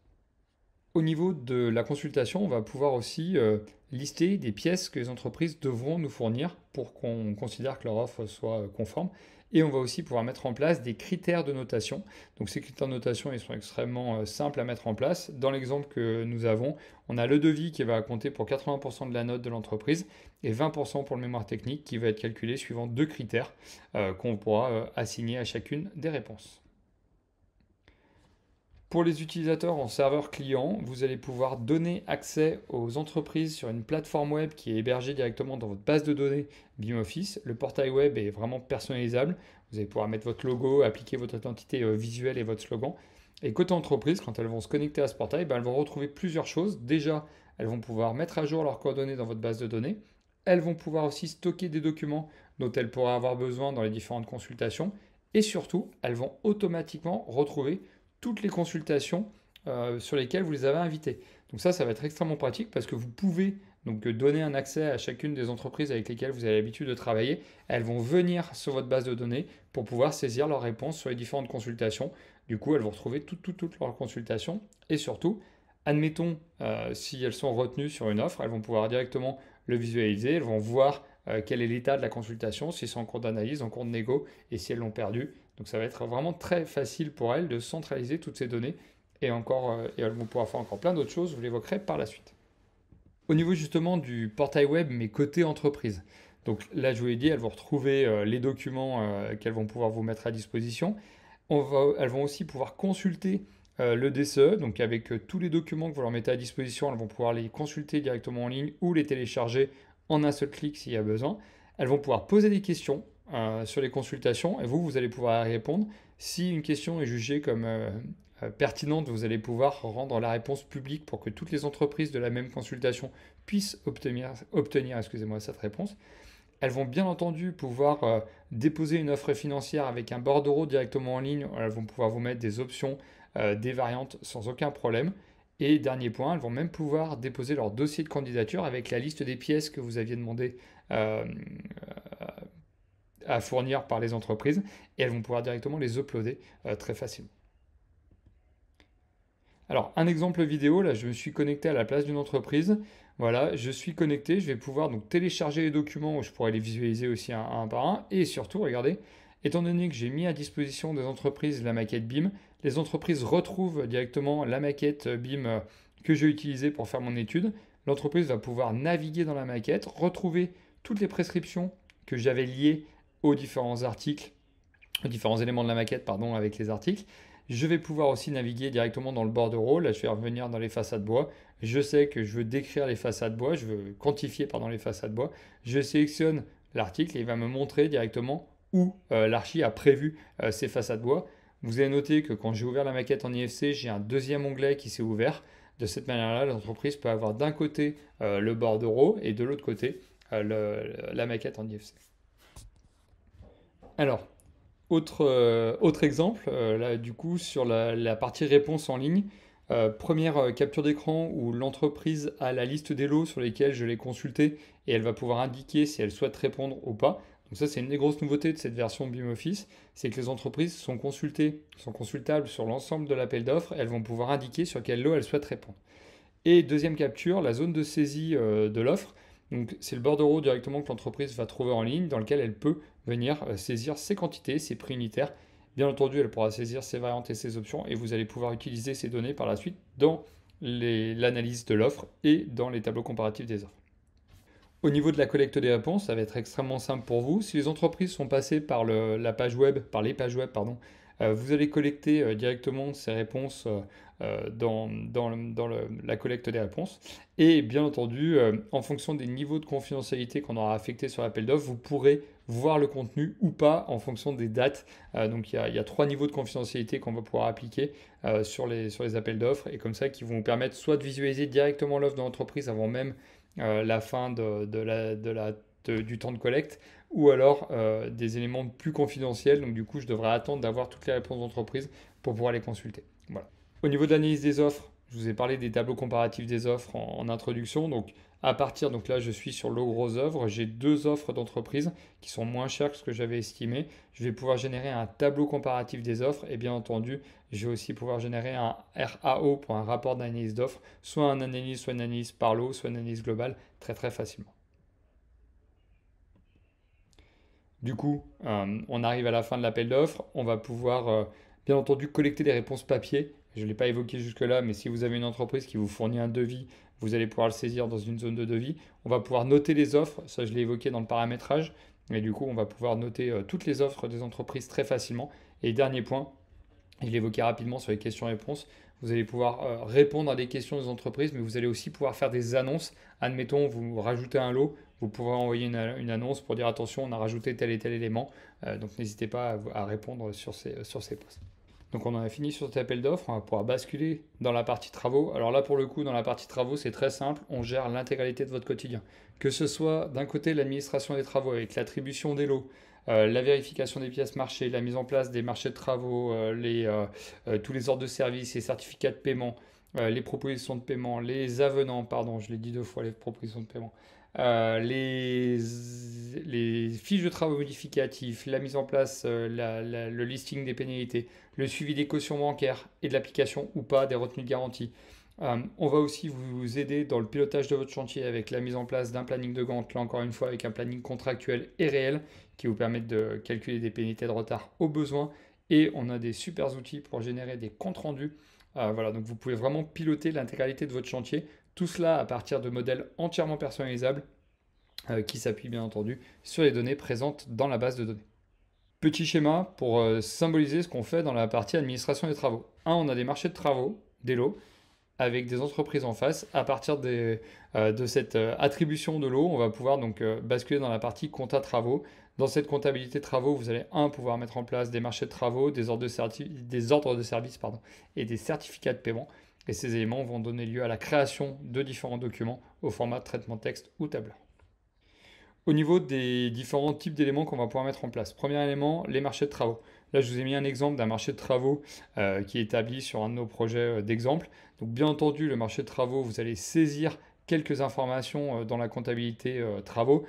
Au niveau de la consultation, on va pouvoir aussi euh, lister des pièces que les entreprises devront nous fournir pour qu'on considère que leur offre soit euh, conforme. Et on va aussi pouvoir mettre en place des critères de notation. Donc ces critères de notation, ils sont extrêmement simples à mettre en place. Dans l'exemple que nous avons, on a le devis qui va compter pour 80% de la note de l'entreprise et 20% pour le mémoire technique qui va être calculé suivant deux critères euh, qu'on pourra euh, assigner à chacune des réponses. Pour les utilisateurs en serveur client, vous allez pouvoir donner accès aux entreprises sur une plateforme web qui est hébergée directement dans votre base de données Office. Le portail web est vraiment personnalisable. Vous allez pouvoir mettre votre logo, appliquer votre identité euh, visuelle et votre slogan. Et côté entreprise, quand elles vont se connecter à ce portail, ben, elles vont retrouver plusieurs choses. Déjà, elles vont pouvoir mettre à jour leurs coordonnées dans votre base de données elles vont pouvoir aussi stocker des documents dont elles pourraient avoir besoin dans les différentes consultations. Et surtout, elles vont automatiquement retrouver toutes les consultations euh, sur lesquelles vous les avez invitées. Donc ça, ça va être extrêmement pratique parce que vous pouvez donc donner un accès à chacune des entreprises avec lesquelles vous avez l'habitude de travailler. Elles vont venir sur votre base de données pour pouvoir saisir leurs réponses sur les différentes consultations. Du coup, elles vont retrouver toutes, toutes, toutes leurs consultations. Et surtout, admettons, euh, si elles sont retenues sur une offre, elles vont pouvoir directement le visualiser, elles vont voir euh, quel est l'état de la consultation, si c'est en cours d'analyse, en cours de négo et si elles l'ont perdu. Donc ça va être vraiment très facile pour elles de centraliser toutes ces données et encore euh, et elles vont pouvoir faire encore plein d'autres choses, je vous l'évoquerai par la suite. Au niveau justement du portail web mais côté entreprise. Donc là je vous ai dit, elles vont retrouver euh, les documents qu'elles vont pouvoir vous mettre à disposition. On va, elles vont aussi pouvoir consulter euh, le DCE, donc avec euh, tous les documents que vous leur mettez à disposition, elles vont pouvoir les consulter directement en ligne ou les télécharger en un seul clic s'il y a besoin. Elles vont pouvoir poser des questions euh, sur les consultations et vous, vous allez pouvoir y répondre. Si une question est jugée comme pertinente, vous allez pouvoir rendre la réponse publique pour que toutes les entreprises de la même consultation puissent obtenir, excusez-moi, cette réponse. Elles vont bien entendu pouvoir déposer une offre financière avec un bordereau directement en ligne. Elles vont pouvoir vous mettre des options, euh, des variantes sans aucun problème. Et dernier point, elles vont même pouvoir déposer leur dossier de candidature avec la liste des pièces que vous aviez demandé euh, euh, à fournir par les entreprises et elles vont pouvoir directement les uploader très facilement. Alors, un exemple vidéo, là, je me suis connecté à la place d'une entreprise. Voilà, je suis connecté, je vais pouvoir donc télécharger les documents où je pourrais les visualiser aussi un par un. Et surtout, regardez, Étant donné que j'ai mis à disposition des entreprises la maquette BIM, les entreprises retrouvent directement la maquette BIM que j'ai utilisée pour faire mon étude. L'entreprise va pouvoir naviguer dans la maquette, retrouver toutes les prescriptions que j'avais liées aux différents articles, aux différents éléments de la maquette, pardon, avec les articles. Je vais pouvoir aussi naviguer directement dans le rôle. Là, je vais revenir dans les façades bois. Je sais que je veux décrire les façades bois, je veux quantifier pardon, les façades bois. Je sélectionne l'article et il va me montrer directement où euh, l'archi a prévu euh, ses façades bois. Vous avez noté que quand j'ai ouvert la maquette en IFC, j'ai un deuxième onglet qui s'est ouvert. De cette manière-là, l'entreprise peut avoir d'un côté euh, le bord d'Euro et de l'autre côté la maquette en IFC. Alors, autre, autre exemple, là, du coup, sur la, partie réponse en ligne. première capture d'écran où l'entreprise a la liste des lots sur lesquels je l'ai consulté et elle va pouvoir indiquer si elle souhaite répondre ou pas. Donc ça, c'est une des grosses nouveautés de cette version BIM Office, c'est que les entreprises sont consultées, sont consultables sur l'ensemble de l'appel d'offres, elles vont pouvoir indiquer sur quel lot elles souhaitent répondre. Et deuxième capture, la zone de saisie euh, de l'offre. Donc c'est le bordereau directement que l'entreprise va trouver en ligne dans lequel elle peut venir euh, saisir ses quantités, ses prix unitaires. Bien entendu, elle pourra saisir ses variantes et ses options et vous allez pouvoir utiliser ces données par la suite dans l'analyse de l'offre et dans les tableaux comparatifs des offres. Au niveau de la collecte des réponses, ça va être extrêmement simple pour vous. Si les entreprises sont passées par la page web, par les pages web, pardon, euh, vous allez collecter euh, directement ces réponses euh, dans, la collecte des réponses. Et bien entendu, en fonction des niveaux de confidentialité qu'on aura affecté sur l'appel d'offres, vous pourrez voir le contenu ou pas en fonction des dates. donc il y, a, trois niveaux de confidentialité qu'on va pouvoir appliquer sur les, sur, les, appels d'offres et comme ça qui vont vous permettre soit de visualiser directement l'offre de l'entreprise avant même euh, la fin de, du temps de collecte ou alors euh, des éléments plus confidentiels. Donc du coup, je devrais attendre d'avoir toutes les réponses d'entreprise pour pouvoir les consulter. Au niveau de l'analyse des offres, je vous ai parlé des tableaux comparatifs des offres en, en introduction. Donc à partir, donc là je suis sur l'eau gros œuvre, j'ai deux offres d'entreprise qui sont moins chères que ce que j'avais estimé. Je vais pouvoir générer un tableau comparatif des offres et bien entendu, je vais aussi pouvoir générer un RAO pour un rapport d'analyse d'offres, soit un analyse, soit une analyse par lot, soit une analyse globale, très très facilement. Du coup, euh, on arrive à la fin de l'appel d'offres, on va pouvoir euh, bien entendu collecter des réponses papier je ne l'ai pas évoqué jusque-là, mais si vous avez une entreprise qui vous fournit un devis vous allez pouvoir le saisir dans une zone de devis. On va pouvoir noter les offres. Ça, je l'ai évoqué dans le paramétrage. Mais du coup, on va pouvoir noter euh, toutes les offres des entreprises très facilement. Et dernier point, je l'évoquais rapidement sur les questions-réponses. Vous allez pouvoir euh, répondre à des questions des entreprises, mais vous allez aussi pouvoir faire des annonces. Admettons, vous rajoutez un lot, vous pourrez envoyer une, annonce pour dire attention, on a rajouté tel et tel élément. Euh, donc n'hésitez pas à, répondre sur ces, sur ces postes. Donc on en a fini sur cet appel d'offres, on va pouvoir basculer dans la partie travaux. Alors là pour le coup, dans la partie travaux, c'est très simple, on gère l'intégralité de votre quotidien. Que ce soit d'un côté l'administration des travaux avec l'attribution des lots, euh, la vérification des pièces marché, la mise en place des marchés de travaux, euh, les, euh, tous les ordres de service, les certificats de paiement, les propositions de paiement, les avenants, pardon, je l'ai dit deux fois, les propositions de paiement, euh, les, fiches de travaux modificatifs, la mise en place, euh, le listing des pénalités, le suivi des cautions bancaires et de l'application ou pas des retenues de garantie. Euh, on va aussi vous aider dans le pilotage de votre chantier avec la mise en place d'un planning de Gantt, là encore une fois avec un planning contractuel et réel qui vous permet de calculer des pénalités de retard au besoin. Et on a des super outils pour générer des comptes rendus. voilà, donc vous pouvez vraiment piloter l'intégralité de votre chantier tout cela à partir de modèles entièrement personnalisables euh, qui s'appuient bien entendu sur les données présentes dans la base de données. Petit schéma pour euh, symboliser ce qu'on fait dans la partie administration des travaux. Un, On a des marchés de travaux, des lots, avec des entreprises en face. À partir euh, de cette attribution de lots, on va pouvoir donc basculer dans la partie compta travaux. Dans cette comptabilité travaux, vous allez un, pouvoir mettre en place des marchés de travaux, des ordres de, service des ordres de services pardon, et des certificats de paiement et ces éléments vont donner lieu à la création de différents documents au format traitement texte ou tableau. Au niveau des différents types d'éléments qu'on va pouvoir mettre en place. Premier élément, les marchés de travaux. Là, je vous ai mis un exemple d'un marché de travaux euh, qui est établi sur un de nos projets euh, d'exemple. Donc, bien entendu, le marché de travaux, vous allez saisir quelques informations euh, dans la comptabilité travaux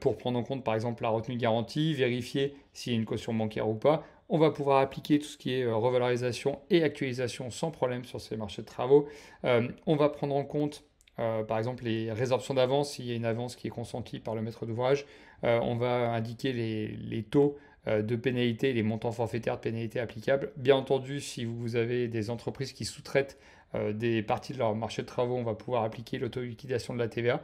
pour prendre en compte, par exemple, la retenue de garantie, vérifier s'il y a une caution bancaire ou pas, on va pouvoir appliquer tout ce qui est euh, revalorisation et actualisation sans problème sur ces marchés de travaux. Euh, on va prendre en compte, euh, par exemple, les résorptions d'avance, s'il y a une avance qui est consentie par le maître d'ouvrage. on va indiquer les, les taux de pénalité, les montants forfaitaires de pénalité applicables. Bien entendu, si vous avez des entreprises qui sous-traitent des parties de leur marché de travaux, on va pouvoir appliquer l'auto-liquidation de la TVA.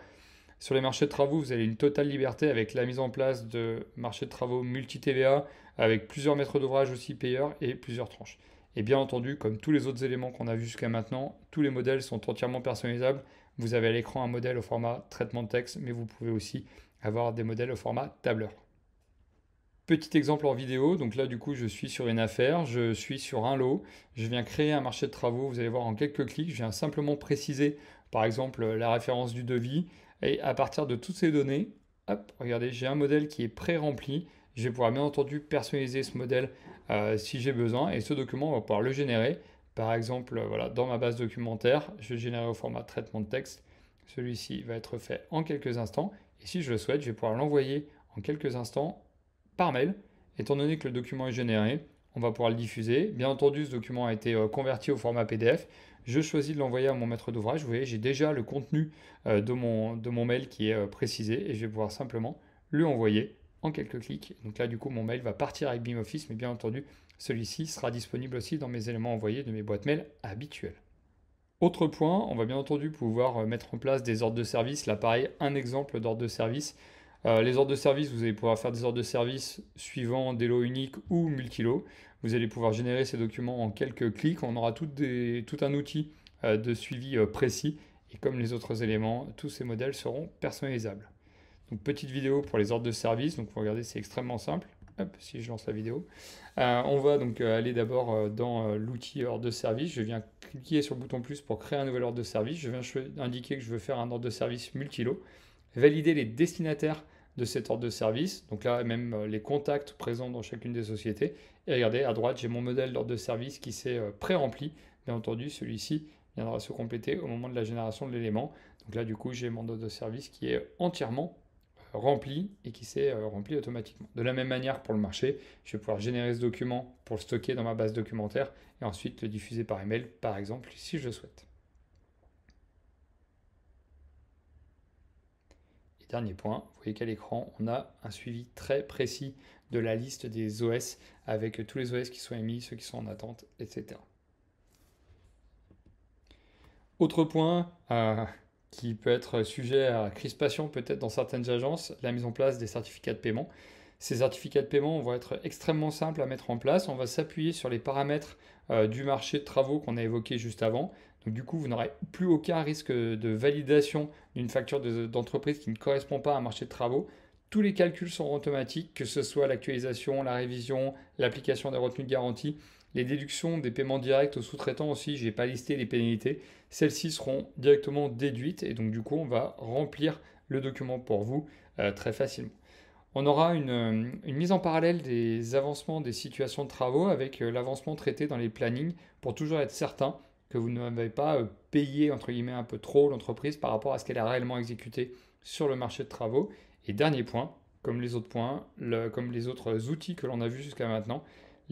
Sur les marchés de travaux, vous avez une totale liberté avec la mise en place de marchés de travaux multi-TVA, avec plusieurs maîtres d'ouvrage aussi payeurs et plusieurs tranches. Et bien entendu, comme tous les autres éléments qu'on a vus jusqu'à maintenant, tous les modèles sont entièrement personnalisables. Vous avez à l'écran un modèle au format traitement de texte, mais vous pouvez aussi avoir des modèles au format tableur. Petit exemple en vidéo, donc là du coup je suis sur une affaire, je suis sur un lot, je viens créer un marché de travaux, vous allez voir en quelques clics, je viens simplement préciser par exemple la référence du devis, et à partir de toutes ces données, hop, regardez, j'ai un modèle qui est pré-rempli, je vais pouvoir bien entendu personnaliser ce modèle euh, si j'ai besoin et ce document, on va pouvoir le générer. Par exemple, euh, voilà, dans ma base documentaire, je vais générer au format traitement de texte. Celui-ci va être fait en quelques instants et si je le souhaite, je vais pouvoir l'envoyer en quelques instants par mail. Étant donné que le document est généré, on va pouvoir le diffuser. Bien entendu, ce document a été euh, converti au format PDF. Je choisis de l'envoyer à mon maître d'ouvrage. Vous voyez, j'ai déjà le contenu de mon, de mon mail qui est précisé et je vais pouvoir simplement lui envoyer en quelques clics. Donc là, du coup, mon mail va partir avec office mais bien entendu, celui-ci sera disponible aussi dans mes éléments envoyés de mes boîtes mail habituelles. Autre point, on va bien entendu pouvoir euh, mettre en place des ordres de service. Là, pareil, un exemple d'ordre de service. Euh, les ordres de service, vous allez pouvoir faire des ordres de service suivant des lots uniques ou multi lots Vous allez pouvoir générer ces documents en quelques clics. On aura tout, des, tout un outil euh, de suivi précis. Et comme les autres éléments, tous ces modèles seront personnalisables petite vidéo pour les ordres de service. Donc, vous regardez, c'est extrêmement simple. si je lance la vidéo. Euh, on va donc euh, aller d'abord euh, dans l'outil ordre de service. Je viens cliquer sur le bouton plus pour créer un nouvel ordre de service. Je viens indiquer que je veux faire un ordre de service multilo. Valider les destinataires de cet ordre de service. Donc là, même les contacts présents dans chacune des sociétés. Et regardez, à droite, j'ai mon modèle d'ordre de service qui s'est pré-rempli. Bien entendu, celui-ci viendra se compléter au moment de la génération de l'élément. Donc là, du coup, j'ai mon ordre de service qui est entièrement rempli et qui s'est euh, rempli automatiquement. De la même manière pour le marché, je vais pouvoir générer ce document pour le stocker dans ma base documentaire et ensuite le diffuser par email, par exemple, si je le souhaite. Et dernier point, vous voyez qu'à l'écran, on a un suivi très précis de la liste des OS avec tous les OS qui sont émis, ceux qui sont en attente, etc. Autre point, euh, qui peut être sujet à crispation peut-être dans certaines agences, la mise en place des certificats de paiement. Ces certificats de paiement vont être extrêmement simples à mettre en place. On va s'appuyer sur les paramètres euh, du marché de travaux qu'on a évoqué juste avant. Donc du coup, vous n'aurez plus aucun risque de validation d'une facture d'entreprise qui ne correspond pas à un marché de travaux. Tous les calculs sont automatiques, que ce soit l'actualisation, la révision, l'application des retenues de garantie. Les déductions des paiements directs aux sous-traitants aussi, je n'ai pas listé les pénalités. Celles-ci seront directement déduites et donc du coup on va remplir le document pour vous euh, très facilement. On aura euh, une, mise en parallèle des avancements des situations de travaux avec euh, l'avancement traité dans les plannings pour toujours être certain que vous n'avez pas payé entre guillemets un peu trop l'entreprise par rapport à ce qu'elle a réellement exécuté sur le marché de travaux. Et dernier point, comme les autres points, comme les autres outils que l'on a vus jusqu'à maintenant,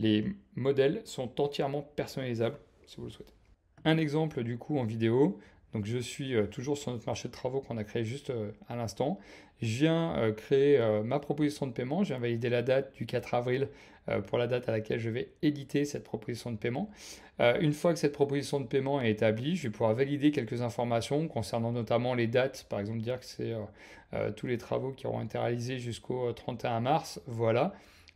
les modèles sont entièrement personnalisables si vous le souhaitez. Un exemple du coup en vidéo. Donc je suis euh, toujours sur notre marché de travaux qu'on a créé juste euh, à l'instant. Je viens euh, créer ma proposition de paiement. Je viens valider la date du 4 avril pour la date à laquelle je vais éditer cette proposition de paiement. Une fois que cette proposition de paiement est établie, je vais pouvoir valider quelques informations concernant notamment les dates. Par exemple, dire que c'est tous les travaux qui auront été réalisés jusqu'au 31 mars. Voilà.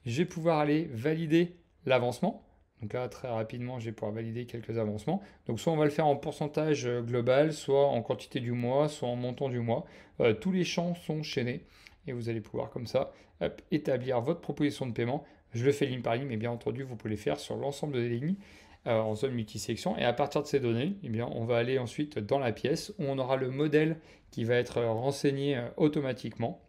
Je vais pouvoir aller valider l'avancement. Donc là, très rapidement, je vais pouvoir valider quelques avancements. Donc soit on va le faire en pourcentage euh, global, soit en quantité du mois, soit en montant du mois. Euh, tous les champs sont chaînés et vous allez pouvoir comme ça établir votre proposition de paiement. Je le fais ligne par ligne, mais bien entendu, vous pouvez le faire sur l'ensemble des lignes euh, en zone multisection. Et à partir de ces données, eh bien, on va aller ensuite dans la pièce où on aura le modèle qui va être renseigné automatiquement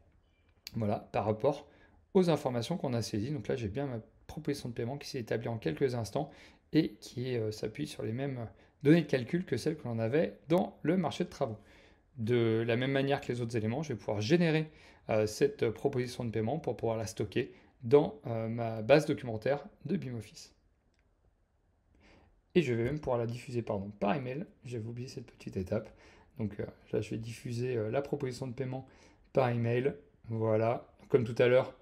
voilà, par rapport aux informations qu'on a saisies. Donc là, j'ai bien ma proposition de paiement qui s'est établie en quelques instants et qui euh, s'appuie sur les mêmes données de calcul que celles que l'on avait dans le marché de travaux. De la même manière que les autres éléments, je vais pouvoir générer euh, cette proposition de paiement pour pouvoir la stocker dans euh, ma base documentaire de BIMoffice. Et je vais même pouvoir la diffuser pardon, par email. J'avais oublié cette petite étape. Donc là, je vais diffuser la proposition de paiement par email. Voilà, comme tout à l'heure,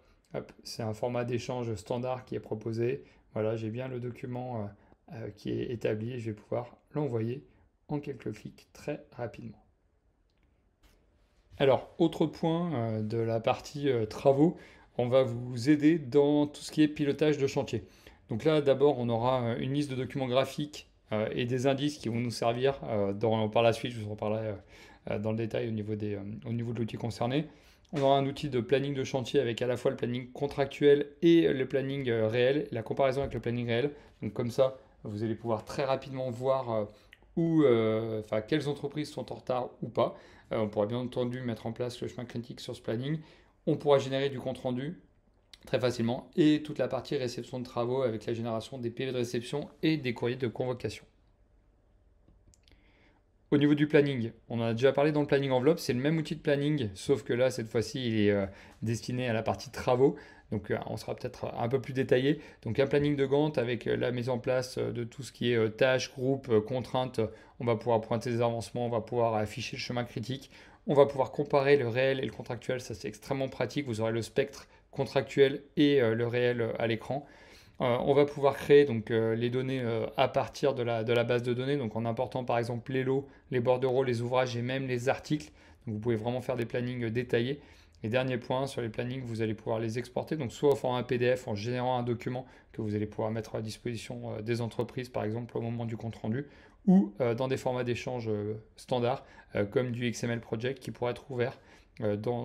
c'est un format d'échange standard qui est proposé. Voilà, j'ai bien le document euh, euh, qui est établi et je vais pouvoir l'envoyer en quelques clics très rapidement. Alors, autre point euh, de la partie travaux, on va vous aider dans tout ce qui est pilotage de chantier. Donc là, d'abord, on aura une liste de documents graphiques et des indices qui vont nous servir par la suite. Je vous en parlerai dans le détail au niveau, des, au niveau de l'outil concerné. On aura un outil de planning de chantier avec à la fois le planning contractuel et le planning euh, réel, la comparaison avec le planning réel. Donc comme ça, vous allez pouvoir très rapidement voir euh, où, euh, enfin, quelles entreprises sont en retard ou pas. on pourra bien entendu mettre en place le chemin critique sur ce planning. On pourra générer du compte rendu très facilement et toute la partie réception de travaux avec la génération des PV de réception et des courriers de convocation. Au niveau du planning, on en a déjà parlé dans le planning enveloppe, c'est le même outil de planning, sauf que là, cette fois-ci, il est euh, destiné à la partie travaux. Donc euh, on sera peut-être un peu plus détaillé. Donc un planning de Gantt avec euh, la mise en place de tout ce qui est tâches, groupes, contraintes. On va pouvoir pointer des avancements, on va pouvoir afficher le chemin critique, on va pouvoir comparer le réel et le contractuel. Ça c'est extrêmement pratique. Vous aurez le spectre contractuel et le réel à l'écran. Euh, on va pouvoir créer donc, euh, les données euh, à partir de la, base de données, donc en important par exemple les lots, les bordereaux, les ouvrages et même les articles. vous pouvez vraiment faire des plannings détaillés. Et dernier point, sur les plannings, vous allez pouvoir les exporter, donc soit au format PDF en générant un document que vous allez pouvoir mettre à disposition des entreprises, par exemple au moment du compte rendu, ou dans des formats d'échange standard comme du XML Project qui pourrait être ouvert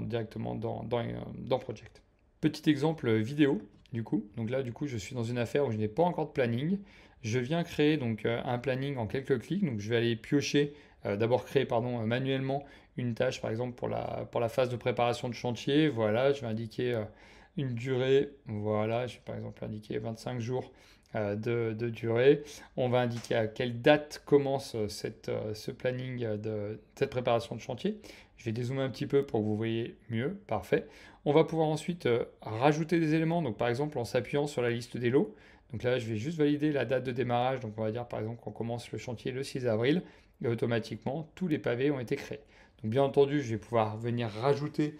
directement dans, dans, dans Project. Petit exemple vidéo, du coup. Donc là, du coup, je suis dans une affaire où je n'ai pas encore de planning. Je viens créer donc euh, un planning en quelques clics. Donc je vais aller piocher, euh, d'abord créer euh, manuellement une tâche, par exemple pour la, phase de préparation de chantier. Voilà, je vais indiquer une durée. Voilà, je vais par exemple indiquer 25 jours euh, de, durée. On va indiquer à quelle date commence euh, cette, euh, ce planning de cette préparation de chantier. Je vais dézoomer un petit peu pour que vous voyez mieux. Parfait. On va pouvoir ensuite rajouter des éléments. Donc par exemple en s'appuyant sur la liste des lots. Donc là, je vais juste valider la date de démarrage. Donc on va dire par exemple qu'on commence le chantier le 6 avril et automatiquement tous les pavés ont été créés. Donc bien entendu, je vais pouvoir venir rajouter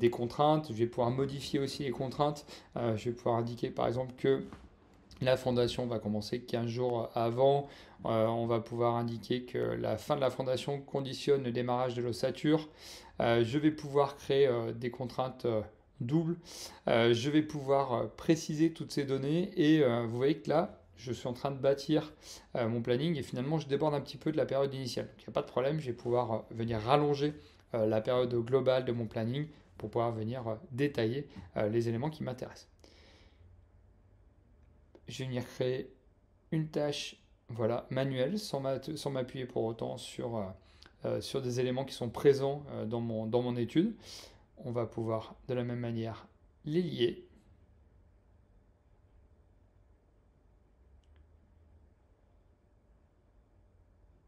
des contraintes. Je vais pouvoir modifier aussi les contraintes. je vais pouvoir indiquer par exemple que la fondation va commencer 15 jours avant. Euh, on va pouvoir indiquer que la fin de la fondation conditionne le démarrage de l'ossature. Euh, je vais pouvoir créer euh, des contraintes doubles. je vais pouvoir préciser toutes ces données et vous voyez que là, je suis en train de bâtir mon planning et finalement je déborde un petit peu de la période initiale. il n'y a pas de problème, je vais pouvoir venir rallonger la période globale de mon planning pour pouvoir venir détailler les éléments qui m'intéressent je vais venir créer une tâche voilà, manuelle sans m'appuyer pour autant sur, euh, euh, sur des éléments qui sont présents euh, dans, mon, dans mon étude. On va pouvoir de la même manière les lier.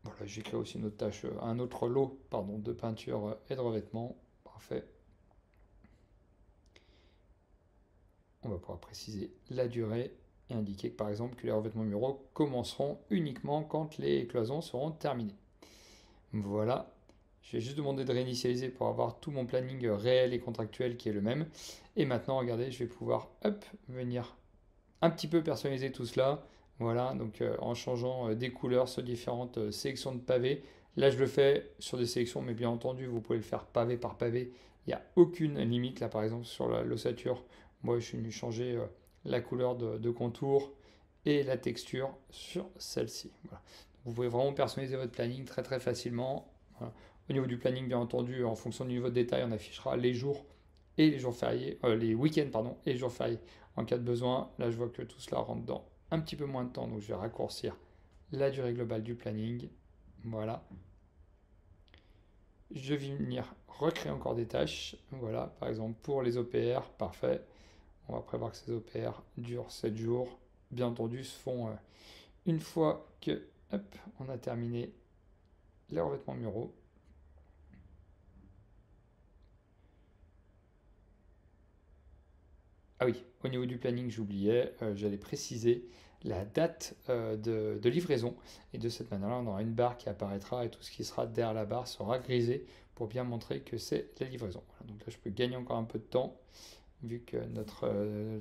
Voilà, j'ai créé aussi une tâche, un autre lot pardon, de peinture et de revêtement. Parfait. On va pouvoir préciser la durée indiquer que, par exemple que les revêtements muraux commenceront uniquement quand les cloisons seront terminées. Voilà, je vais juste demander de réinitialiser pour avoir tout mon planning réel et contractuel qui est le même. Et maintenant, regardez, je vais pouvoir hop, venir un petit peu personnaliser tout cela. Voilà, donc euh, en changeant euh, des couleurs sur différentes euh, sélections de pavés. Là, je le fais sur des sélections, mais bien entendu, vous pouvez le faire pavé par pavé. Il n'y a aucune limite. Là, par exemple, sur l'ossature, moi, je suis venu changer la couleur de, contour et la texture sur celle-ci. Vous pouvez vraiment personnaliser votre planning très très facilement. Au niveau du planning, bien entendu, en fonction du niveau de détail, on affichera les jours et les jours fériés, euh, les week-ends pardon, et les jours fériés en cas de besoin. Là, je vois que tout cela rentre dans un petit peu moins de temps, donc je vais raccourcir la durée globale du planning. Voilà. Je vais venir recréer encore des tâches. Voilà, par exemple pour les OPR, parfait. On va prévoir que ces OPR durent 7 jours. Bien entendu, se font euh, une fois que hop, on a terminé les revêtements muraux. Ah oui, au niveau du planning, j'oubliais, euh, j'allais préciser la date euh, de, livraison. Et de cette manière-là, on aura une barre qui apparaîtra et tout ce qui sera derrière la barre sera grisé pour bien montrer que c'est la livraison. donc là, je peux gagner encore un peu de temps vu que notre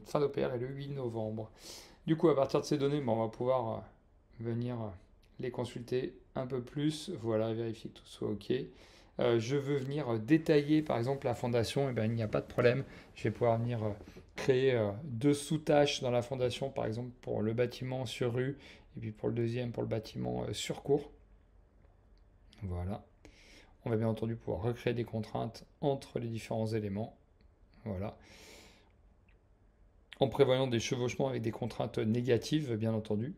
fin euh, d'opère est le 8 novembre. Du coup, à partir de ces données, ben, on va pouvoir euh, venir euh, les consulter un peu plus, voilà, vérifier que tout soit OK. je veux venir détailler par exemple la fondation, et eh ben, il n'y a pas de problème. Je vais pouvoir venir créer deux sous-tâches dans la fondation, par exemple pour le bâtiment sur rue, et puis pour le deuxième pour le bâtiment sur cours. Voilà. On va bien entendu pouvoir recréer des contraintes entre les différents éléments. Voilà. En prévoyant des chevauchements avec des contraintes négatives, bien entendu.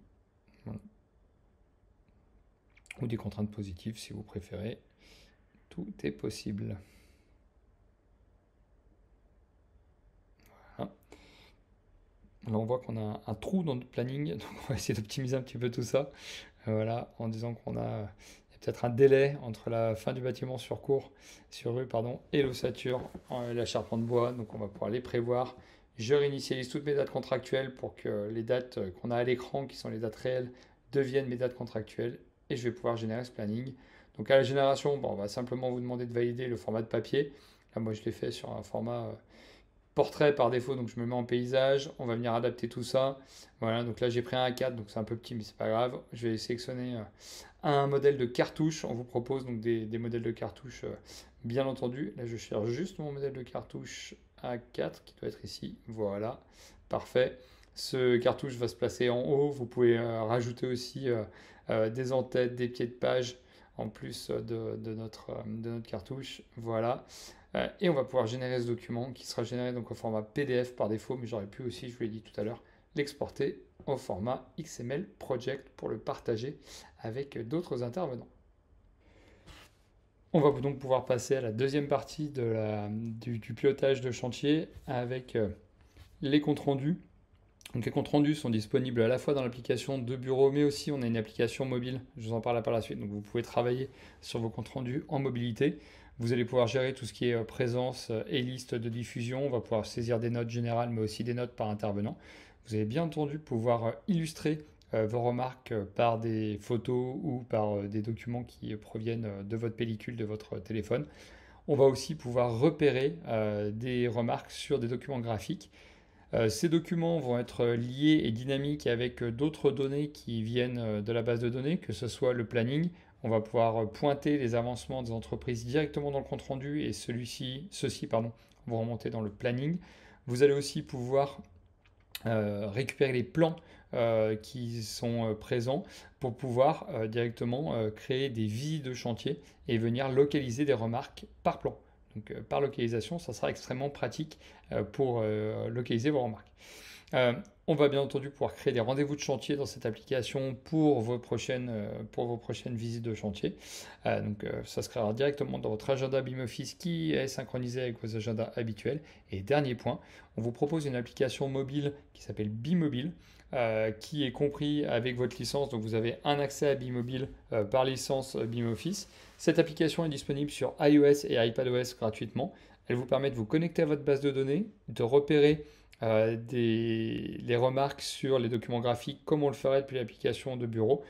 Ou des contraintes positives, si vous préférez. Tout est possible. Voilà. Là, on voit qu'on a un, trou dans notre planning, donc on va essayer d'optimiser un petit peu tout ça. Voilà, en disant qu'on a peut-être un délai entre la fin du bâtiment sur cours, sur rue pardon, et l'ossature, euh, la charpente bois. Donc on va pouvoir les prévoir. Je réinitialise toutes mes dates contractuelles pour que les dates euh, qu'on a à l'écran, qui sont les dates réelles, deviennent mes dates contractuelles et je vais pouvoir générer ce planning. Donc à la génération, on va simplement vous demander de valider le format de papier. Là, moi, je l'ai fait sur un format euh, portrait par défaut, donc je me mets en paysage, on va venir adapter tout ça. Voilà, donc là j'ai pris un A4, donc c'est un peu petit, mais c'est pas grave. Je vais sélectionner euh, un modèle de cartouche. On vous propose donc des, modèles de cartouche, euh, bien entendu. Là je cherche juste mon modèle de cartouche A4 qui doit être ici. Voilà, parfait. Ce cartouche va se placer en haut. Vous pouvez euh, rajouter aussi des entêtes, des pieds de page en plus de, notre, de notre cartouche. Voilà. Euh, et on va pouvoir générer ce document qui sera généré donc au format PDF par défaut, mais j'aurais pu aussi, je vous l'ai dit tout à l'heure, l'exporter au format XML Project pour le partager avec d'autres intervenants. On va donc pouvoir passer à la deuxième partie du, pilotage de chantier avec euh, les comptes rendus. les comptes rendus sont disponibles à la fois dans l'application de bureau, mais aussi on a une application mobile, je vous en parle par la suite, donc vous pouvez travailler sur vos comptes rendus en mobilité. Vous allez pouvoir gérer tout ce qui est euh, présence euh, et liste de diffusion. On va pouvoir saisir des notes générales, mais aussi des notes par intervenant. Vous allez bien entendu pouvoir euh, illustrer vos remarques par des photos ou par des documents qui proviennent de votre pellicule, de votre téléphone. On va aussi pouvoir repérer des remarques sur des documents graphiques. Ces documents vont être liés et dynamiques avec d'autres données qui viennent de la base de données, que ce soit le planning, on va pouvoir pointer les avancements des entreprises directement dans le compte rendu et celui-ci, ceci, pardon, vous remonter dans le planning. Vous allez aussi pouvoir euh, récupérer les plans euh, qui sont euh, présents pour pouvoir directement créer des visites de chantier et venir localiser des remarques par plan. Donc par localisation, ça sera extrêmement pratique pour localiser vos remarques. On va bien entendu pouvoir créer des rendez-vous de chantier dans cette application pour vos prochaines, euh, pour vos prochaines visites de chantier. Euh, donc euh, ça se créera directement dans votre agenda Office qui est synchronisé avec vos agendas habituels. Et dernier point, on vous propose une application mobile qui s'appelle Bimobile qui est compris avec votre licence. Donc vous avez un accès à Bimobile par licence Office. Cette application est disponible sur iOS et iPadOS gratuitement. Elle vous permet de vous connecter à votre base de données, de repérer euh, des, les remarques sur les documents graphiques comme on le ferait depuis l'application de bureau.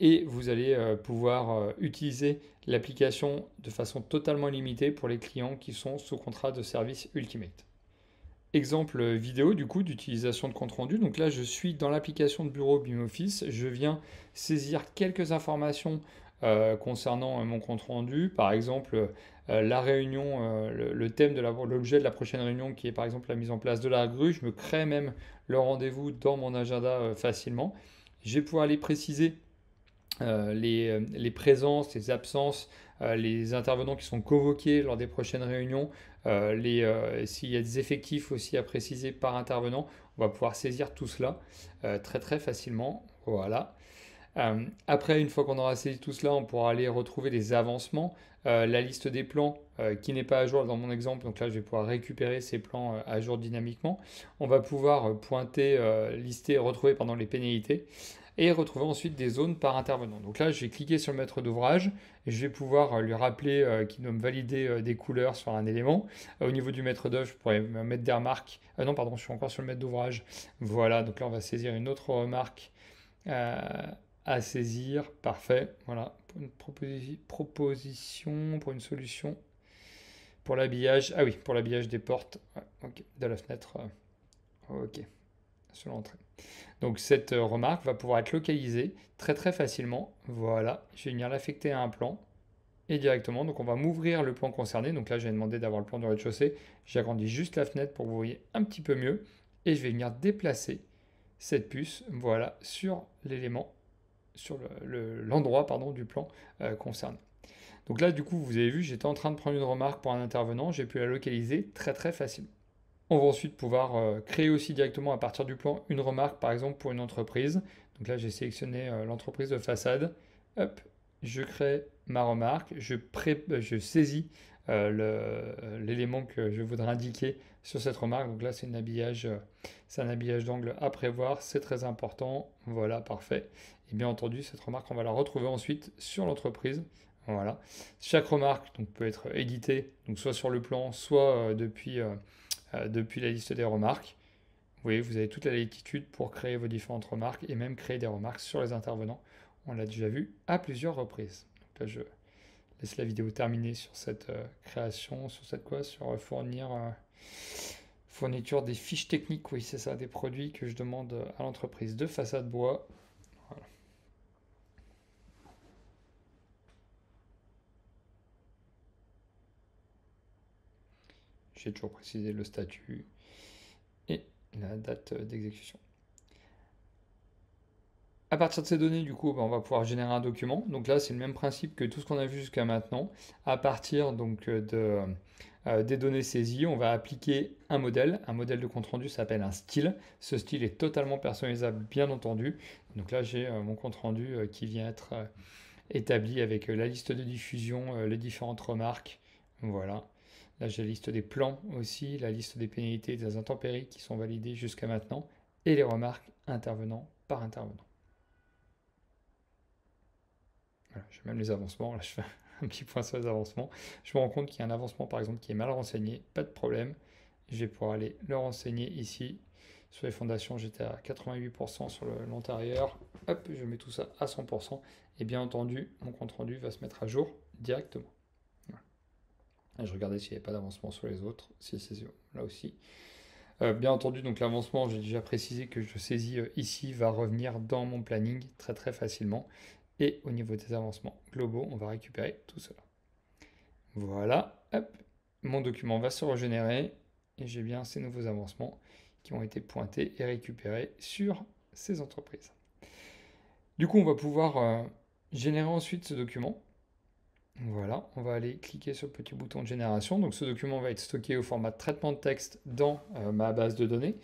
Et vous allez euh, pouvoir euh, utiliser l'application de façon totalement limitée pour les clients qui sont sous contrat de service Ultimate. Exemple vidéo du coup d'utilisation de compte rendu. Donc là, je suis dans l'application de bureau BIMoffice. Je viens saisir quelques informations euh, concernant euh, mon compte rendu. Par exemple, euh, la réunion, le, thème de l'objet de la prochaine réunion qui est par exemple la mise en place de la grue. Je me crée même le rendez-vous dans mon agenda facilement. Je vais pouvoir aller préciser les, présences, les absences, les intervenants qui sont convoqués lors des prochaines réunions, s'il y a des effectifs aussi à préciser par intervenant, on va pouvoir saisir tout cela très très facilement. Voilà. Euh, après, une fois qu'on aura saisi tout cela, on pourra aller retrouver les avancements, euh, la liste des plans euh, qui n'est pas à jour dans mon exemple. Donc là, je vais pouvoir récupérer ces plans à jour dynamiquement. On va pouvoir pointer, lister, retrouver pendant les pénalités et retrouver ensuite des zones par intervenant. Donc là, je vais cliquer sur le maître d'ouvrage et je vais pouvoir lui rappeler qu'il doit me valider des couleurs sur un élément. au niveau du maître d'œuvre, je pourrais mettre des remarques. non, pardon, je suis encore sur le maître d'ouvrage. Voilà, donc là, on va saisir une autre remarque à saisir. Parfait. Voilà, pour une proposition, pour une solution. Pour l'habillage, ah oui, pour l'habillage des portes, de la fenêtre, euh, ok, sur l'entrée. Donc cette euh, remarque va pouvoir être localisée très très facilement. Voilà, je vais venir l'affecter à un plan et directement, donc on va m'ouvrir le plan concerné. Donc là, j'ai demandé d'avoir le plan du rez-de-chaussée. J'agrandis juste la fenêtre pour que vous voyez un petit peu mieux. Et je vais venir déplacer cette puce, voilà, sur l'élément sur l'endroit pardon du plan euh, concerné. Donc là, du coup, vous avez vu, j'étais en train de prendre une remarque pour un intervenant, j'ai pu la localiser très très facilement. On va ensuite pouvoir euh, créer aussi directement à partir du plan une remarque, par exemple pour une entreprise. Donc là, j'ai sélectionné euh, l'entreprise de façade. Hop, je crée ma remarque, je, je saisis l'élément que je voudrais indiquer sur cette remarque. Donc là, c'est c'est un habillage d'angle à prévoir, c'est très important. Voilà, parfait. Et bien entendu, cette remarque, on va la retrouver ensuite sur l'entreprise. Voilà. Chaque remarque donc, peut être éditée, donc soit sur le plan, soit euh, depuis, euh, euh, depuis la liste des remarques. Vous voyez, vous avez toute la latitude pour créer vos différentes remarques et même créer des remarques sur les intervenants. On l'a déjà vu à plusieurs reprises. Donc là, je laisse la vidéo terminer sur cette création, sur cette quoi Sur fournir fourniture des fiches techniques, oui c'est ça, des produits que je demande à l'entreprise de façade bois j'ai toujours précisé le statut et la date d'exécution. À partir de ces données, du coup, ben, on va pouvoir générer un document. Donc là, c'est le même principe que tout ce qu'on a vu jusqu'à maintenant. À partir donc euh, de, euh, des données saisies, on va appliquer un modèle. Un modèle de compte rendu s'appelle un style. Ce style est totalement personnalisable, bien entendu. Donc là, j'ai euh, mon compte rendu qui vient être établi avec la liste de diffusion, les différentes remarques. Voilà. Là, j'ai la liste des plans aussi, la liste des pénalités et des intempéries qui sont validées jusqu'à maintenant et les remarques intervenant par intervenant. Voilà, j'ai même les avancements. Là, je fais un petit point sur les avancements. Je me rends compte qu'il y a un avancement, par exemple, qui est mal renseigné. Pas de problème. Je vais pouvoir aller le renseigner ici. Sur les fondations, j'étais à 88% sur l'antérieur. Hop, je mets tout ça à 100%. Et bien entendu, mon compte rendu va se mettre à jour directement. Ah, je regardais s'il n'y avait pas d'avancement sur les autres. Si, c'est là aussi. Euh, bien entendu, donc l'avancement, j'ai déjà précisé que je saisis euh, ici, va revenir dans mon planning très très facilement. Et au niveau des avancements globaux, on va récupérer tout cela. Voilà, mon document va se régénérer et j'ai bien ces nouveaux avancements qui ont été pointés et récupérés sur ces entreprises. Du coup, on va pouvoir euh, générer ensuite ce document voilà, on va aller cliquer sur le petit bouton de génération. Donc ce document va être stocké au format de traitement de texte dans euh, ma base de données.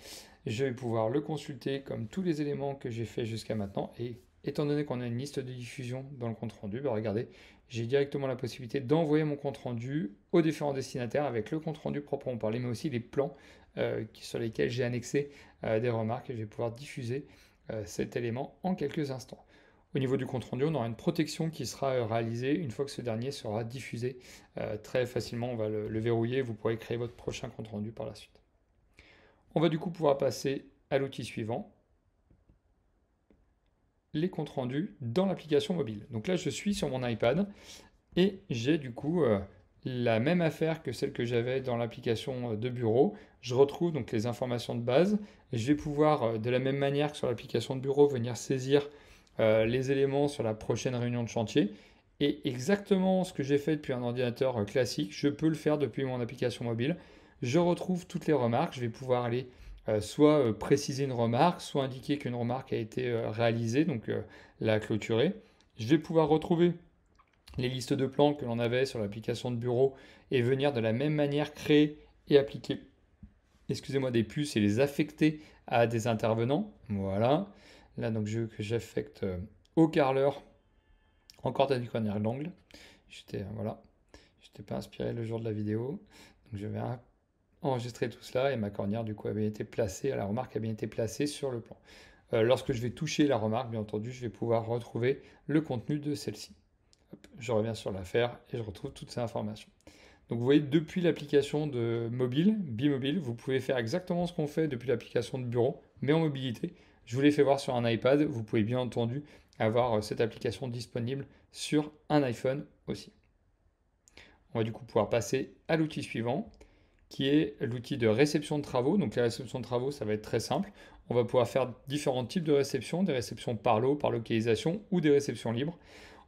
Je vais pouvoir le consulter comme tous les éléments que j'ai fait jusqu'à maintenant. Et étant donné qu'on a une liste de diffusion dans le compte rendu, bah, regardez, j'ai directement la possibilité d'envoyer mon compte rendu aux différents destinataires avec le compte rendu proprement parlé, mais aussi les plans euh, sur lesquels j'ai annexé euh, des remarques et je vais pouvoir diffuser cet élément en quelques instants. Au niveau du compte rendu, on aura une protection qui sera euh, réalisée une fois que ce dernier sera diffusé. Euh, très facilement, on va le, verrouiller. Vous pourrez créer votre prochain compte rendu par la suite. On va du coup pouvoir passer à l'outil suivant les comptes rendus dans l'application mobile. Donc là, je suis sur mon iPad et j'ai du coup euh, la même affaire que celle que j'avais dans l'application de bureau. Je retrouve donc les informations de base. Je vais pouvoir, de la même manière que sur l'application de bureau, venir saisir euh, les éléments sur la prochaine réunion de chantier. Et exactement ce que j'ai fait depuis un ordinateur euh, classique, je peux le faire depuis mon application mobile. Je retrouve toutes les remarques, je vais pouvoir aller euh, soit préciser une remarque, soit indiquer qu'une remarque a été réalisée, donc la clôturer. Je vais pouvoir retrouver les listes de plans que l'on avait sur l'application de bureau et venir de la même manière créer et appliquer, excusez-moi, des puces et les affecter à des intervenants. Voilà. Là, donc, je veux que j'affecte euh, au carleur encore du cornière l'angle. J'étais euh, voilà, j'étais pas inspiré le jour de la vidéo, je vais enregistrer tout cela et ma cornière du coup a bien été placée, la remarque a bien été placée sur le plan. Euh, lorsque je vais toucher la remarque, bien entendu, je vais pouvoir retrouver le contenu de celle-ci. Je reviens sur l'affaire et je retrouve toutes ces informations. Donc vous voyez, depuis l'application de mobile, Bimobile, vous pouvez faire exactement ce qu'on fait depuis l'application de bureau, mais en mobilité. Je vous l'ai fait voir sur un iPad. Vous pouvez bien entendu avoir euh, cette application disponible sur un iPhone aussi. On va du coup pouvoir passer à l'outil suivant qui est l'outil de réception de travaux. Donc la réception de travaux, ça va être très simple. On va pouvoir faire différents types de réceptions, des réceptions par lot, par localisation ou des réceptions libres.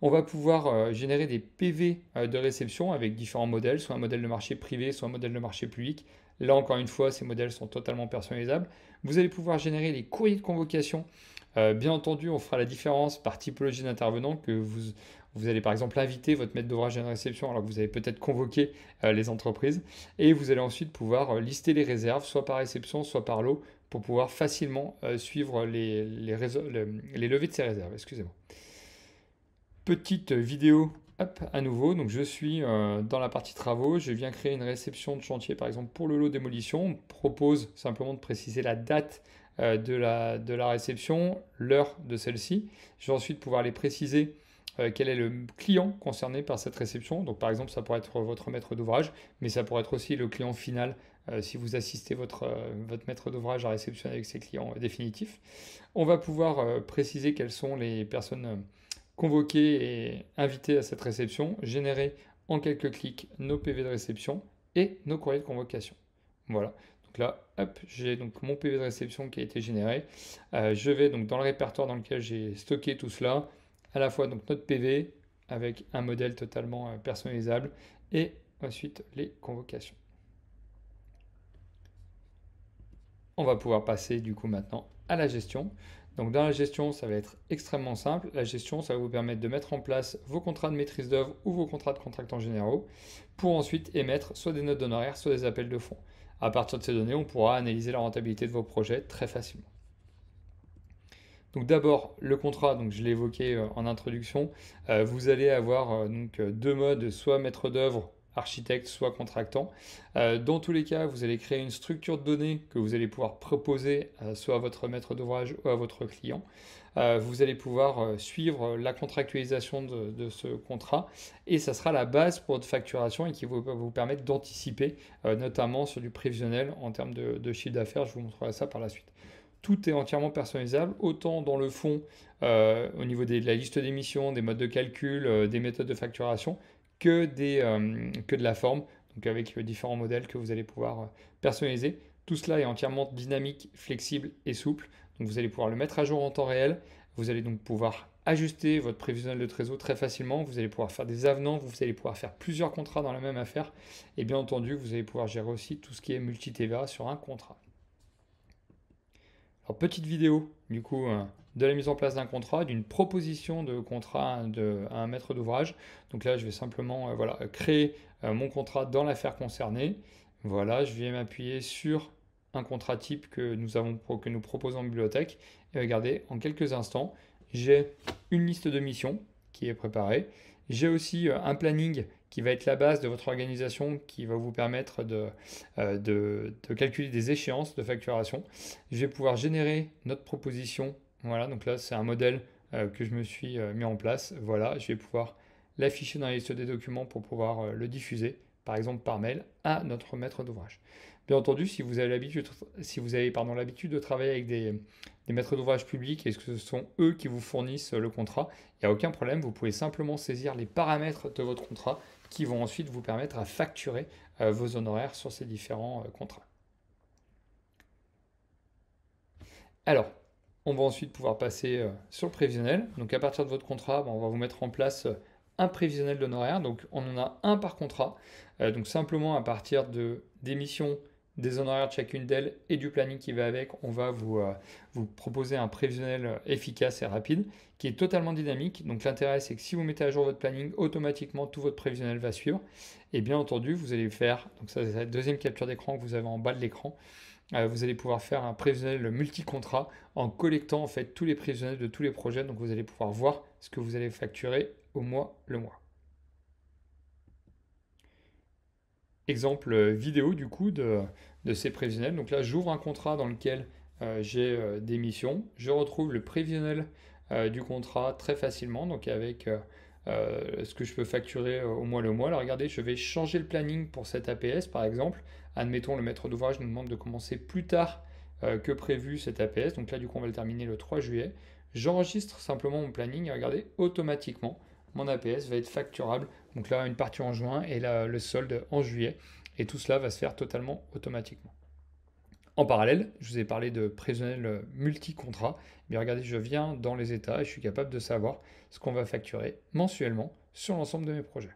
On va pouvoir euh, générer des PV euh, de réception avec différents modèles, soit un modèle de marché privé, soit un modèle de marché public, Là encore une fois, ces modèles sont totalement personnalisables. Vous allez pouvoir générer les courriers de convocation. Euh, bien entendu, on fera la différence par typologie d'intervenant que vous, vous allez par exemple inviter votre maître d'ouvrage à une réception alors que vous avez peut-être convoqué euh, les entreprises. Et vous allez ensuite pouvoir euh, lister les réserves, soit par réception, soit par lot, pour pouvoir facilement suivre les, les, les levées de ces réserves. Excusez-moi. Petite vidéo à nouveau, donc je suis euh, dans la partie travaux, je viens créer une réception de chantier par exemple pour le lot démolition, propose simplement de préciser la date euh, de, la, de la réception, l'heure de celle-ci, je vais ensuite pouvoir les préciser euh, quel est le client concerné par cette réception, donc par exemple ça pourrait être votre maître d'ouvrage, mais ça pourrait être aussi le client final si vous assistez votre, votre maître d'ouvrage à réceptionner avec ses clients définitifs. On va pouvoir préciser quelles sont les personnes Convoquer et inviter à cette réception, générer en quelques clics nos PV de réception et nos courriers de convocation. Voilà. Donc là, hop, j'ai donc mon PV de réception qui a été généré. Euh, je vais donc dans le répertoire dans lequel j'ai stocké tout cela, à la fois donc notre PV avec un modèle totalement euh, personnalisable et ensuite les convocations. On va pouvoir passer du coup maintenant à la gestion. Donc dans la gestion, ça va être extrêmement simple. La gestion, ça va vous permettre de mettre en place vos contrats de maîtrise d'œuvre ou vos contrats de en généraux pour ensuite émettre soit des notes d'honoraires, soit des appels de fonds. À partir de ces données, on pourra analyser la rentabilité de vos projets très facilement. Donc d'abord le contrat, donc je l'ai évoqué euh, en introduction, euh, vous allez avoir euh, donc deux modes, soit maître d'œuvre architecte, soit contractant. Euh, dans tous les cas, vous allez créer une structure de données que vous allez pouvoir proposer euh, soit à votre maître d'ouvrage ou à votre client. Euh, vous allez pouvoir suivre la contractualisation de, ce contrat et ça sera la base pour votre facturation et qui va vous, permettre d'anticiper, notamment sur du prévisionnel en termes de, chiffre d'affaires. Je vous montrerai ça par la suite tout est entièrement personnalisable, autant dans le fond, au niveau de la liste d'émissions, des modes de calcul, des méthodes de facturation, que, des, euh, que de la forme, donc avec euh, différents modèles que vous allez pouvoir euh, personnaliser. Tout cela est entièrement dynamique, flexible et souple. Donc vous allez pouvoir le mettre à jour en temps réel. Vous allez donc pouvoir ajuster votre prévisionnel de trésor très facilement. Vous allez pouvoir faire des avenants. Vous allez pouvoir faire plusieurs contrats dans la même affaire. Et bien entendu, vous allez pouvoir gérer aussi tout ce qui est multi-TVA sur un contrat. Alors petite vidéo, du coup, hein, de la mise en place d'un contrat, d'une proposition de contrat hein, de, à un maître d'ouvrage. Donc là, je vais simplement euh, voilà, créer euh, mon contrat dans l'affaire concernée. Voilà, je vais m'appuyer sur un contrat type que nous, avons, que nous proposons en bibliothèque. Et regardez, en quelques instants, j'ai une liste de missions qui est préparée. J'ai aussi euh, un planning qui va être la base de votre organisation, qui va vous permettre de, de, de calculer des échéances de facturation. Je vais pouvoir générer notre proposition voilà, donc là, c'est un modèle euh, que je me suis euh, mis en place. Voilà, je vais pouvoir l'afficher dans la liste des documents pour pouvoir euh, le diffuser, par exemple par mail, à notre maître d'ouvrage. Bien entendu, si vous avez l'habitude, si vous avez pardon l'habitude de travailler avec des, maîtres d'ouvrage publics et que ce sont eux qui vous fournissent le contrat, il n'y a aucun problème. Vous pouvez simplement saisir les paramètres de votre contrat qui vont ensuite vous permettre à facturer vos honoraires sur ces différents contrats. Alors, on va ensuite pouvoir passer euh, sur le prévisionnel. Donc à partir de votre contrat, ben, on va vous mettre en place euh, un prévisionnel d'honoraires. Donc on en a un par contrat. Euh, donc simplement à partir de des missions, des honoraires de chacune d'elles et du planning qui va avec, on va vous, vous proposer un prévisionnel efficace et rapide qui est totalement dynamique. Donc l'intérêt c'est que si vous mettez à jour votre planning, automatiquement tout votre prévisionnel va suivre. Et bien entendu, vous allez faire, donc ça c'est la deuxième capture d'écran que vous avez en bas de l'écran. Euh, vous allez pouvoir faire un prévisionnel multi-contrat en collectant en fait tous les prévisionnels de tous les projets. Donc vous allez pouvoir voir ce que vous allez facturer au mois le mois. Exemple euh, vidéo du coup de, ces prévisionnels. Donc là j'ouvre un contrat dans lequel euh, j'ai des missions. Je retrouve le prévisionnel du contrat très facilement, donc avec euh, ce que je peux facturer euh, au mois le mois. Alors regardez, je vais changer le planning pour cet APS par exemple. Admettons, le maître d'ouvrage nous demande de commencer plus tard euh, que prévu cet APS. Donc là, du coup, on va le terminer le 3 juillet. J'enregistre simplement mon planning et regardez, automatiquement, mon APS va être facturable. Donc là, une partie en juin et le solde en juillet. Et tout cela va se faire totalement automatiquement. En parallèle, je vous ai parlé de prévisionnel euh, multi-contrat. Mais eh regardez, je viens dans les états et je suis capable de savoir ce qu'on va facturer mensuellement sur l'ensemble de mes projets.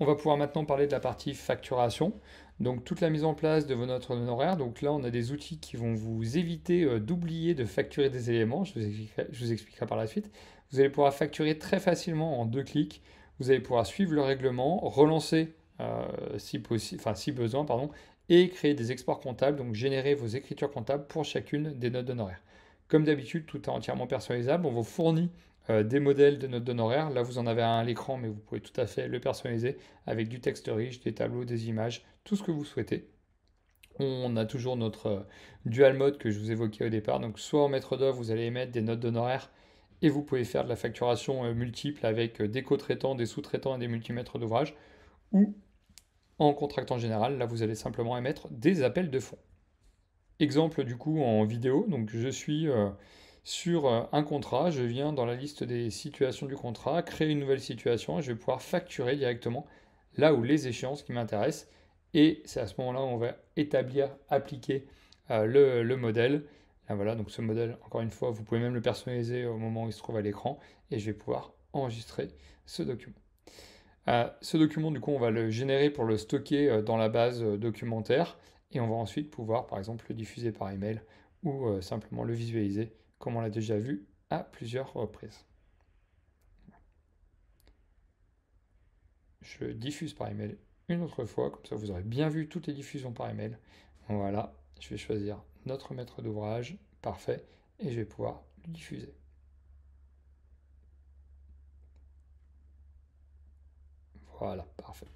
On va pouvoir maintenant parler de la partie facturation. Donc toute la mise en place de vos honoraire. honoraires. Donc là, on a des outils qui vont vous éviter euh, d'oublier de facturer des éléments. Je vous, expliquerai, par la suite. Vous allez pouvoir facturer très facilement en deux clics. Vous allez pouvoir suivre le règlement, relancer euh, si, enfin, si besoin, pardon, et créer des exports comptables, donc générer vos écritures comptables pour chacune des notes d'honoraires. Comme d'habitude, tout est entièrement personnalisable. On vous fournit euh, des modèles de notes d'honoraires. Là, vous en avez un à l'écran, mais vous pouvez tout à fait le personnaliser avec du texte riche, des tableaux, des images, tout ce que vous souhaitez. On a toujours notre euh, dual mode que je vous évoquais au départ. Donc, soit en maître d'œuvre, vous allez émettre des notes d'honoraires et vous pouvez faire de la facturation euh, multiple avec des co-traitants, des sous-traitants et des multimètres d'ouvrage. Ou en contractant général, là, vous allez simplement émettre des appels de fonds. Exemple du coup en vidéo, donc je suis euh, sur euh, un contrat, je viens dans la liste des situations du contrat, créer une nouvelle situation et je vais pouvoir facturer directement là où les échéances qui m'intéressent. Et c'est à ce moment-là où on va établir, appliquer euh, le, modèle. voilà, donc ce modèle, encore une fois, vous pouvez même le personnaliser au moment où il se trouve à l'écran et je vais pouvoir enregistrer ce document. Euh, ce document, du coup, on va le générer pour le stocker euh, dans la base euh, documentaire et on va ensuite pouvoir, par exemple, le diffuser par email ou simplement le visualiser, comme on l'a déjà vu à plusieurs reprises. Je diffuse par email une autre fois, comme ça vous aurez bien vu toutes les diffusions par email. Voilà, je vais choisir notre maître d'ouvrage, parfait, et je vais pouvoir le diffuser. Voilà, parfait.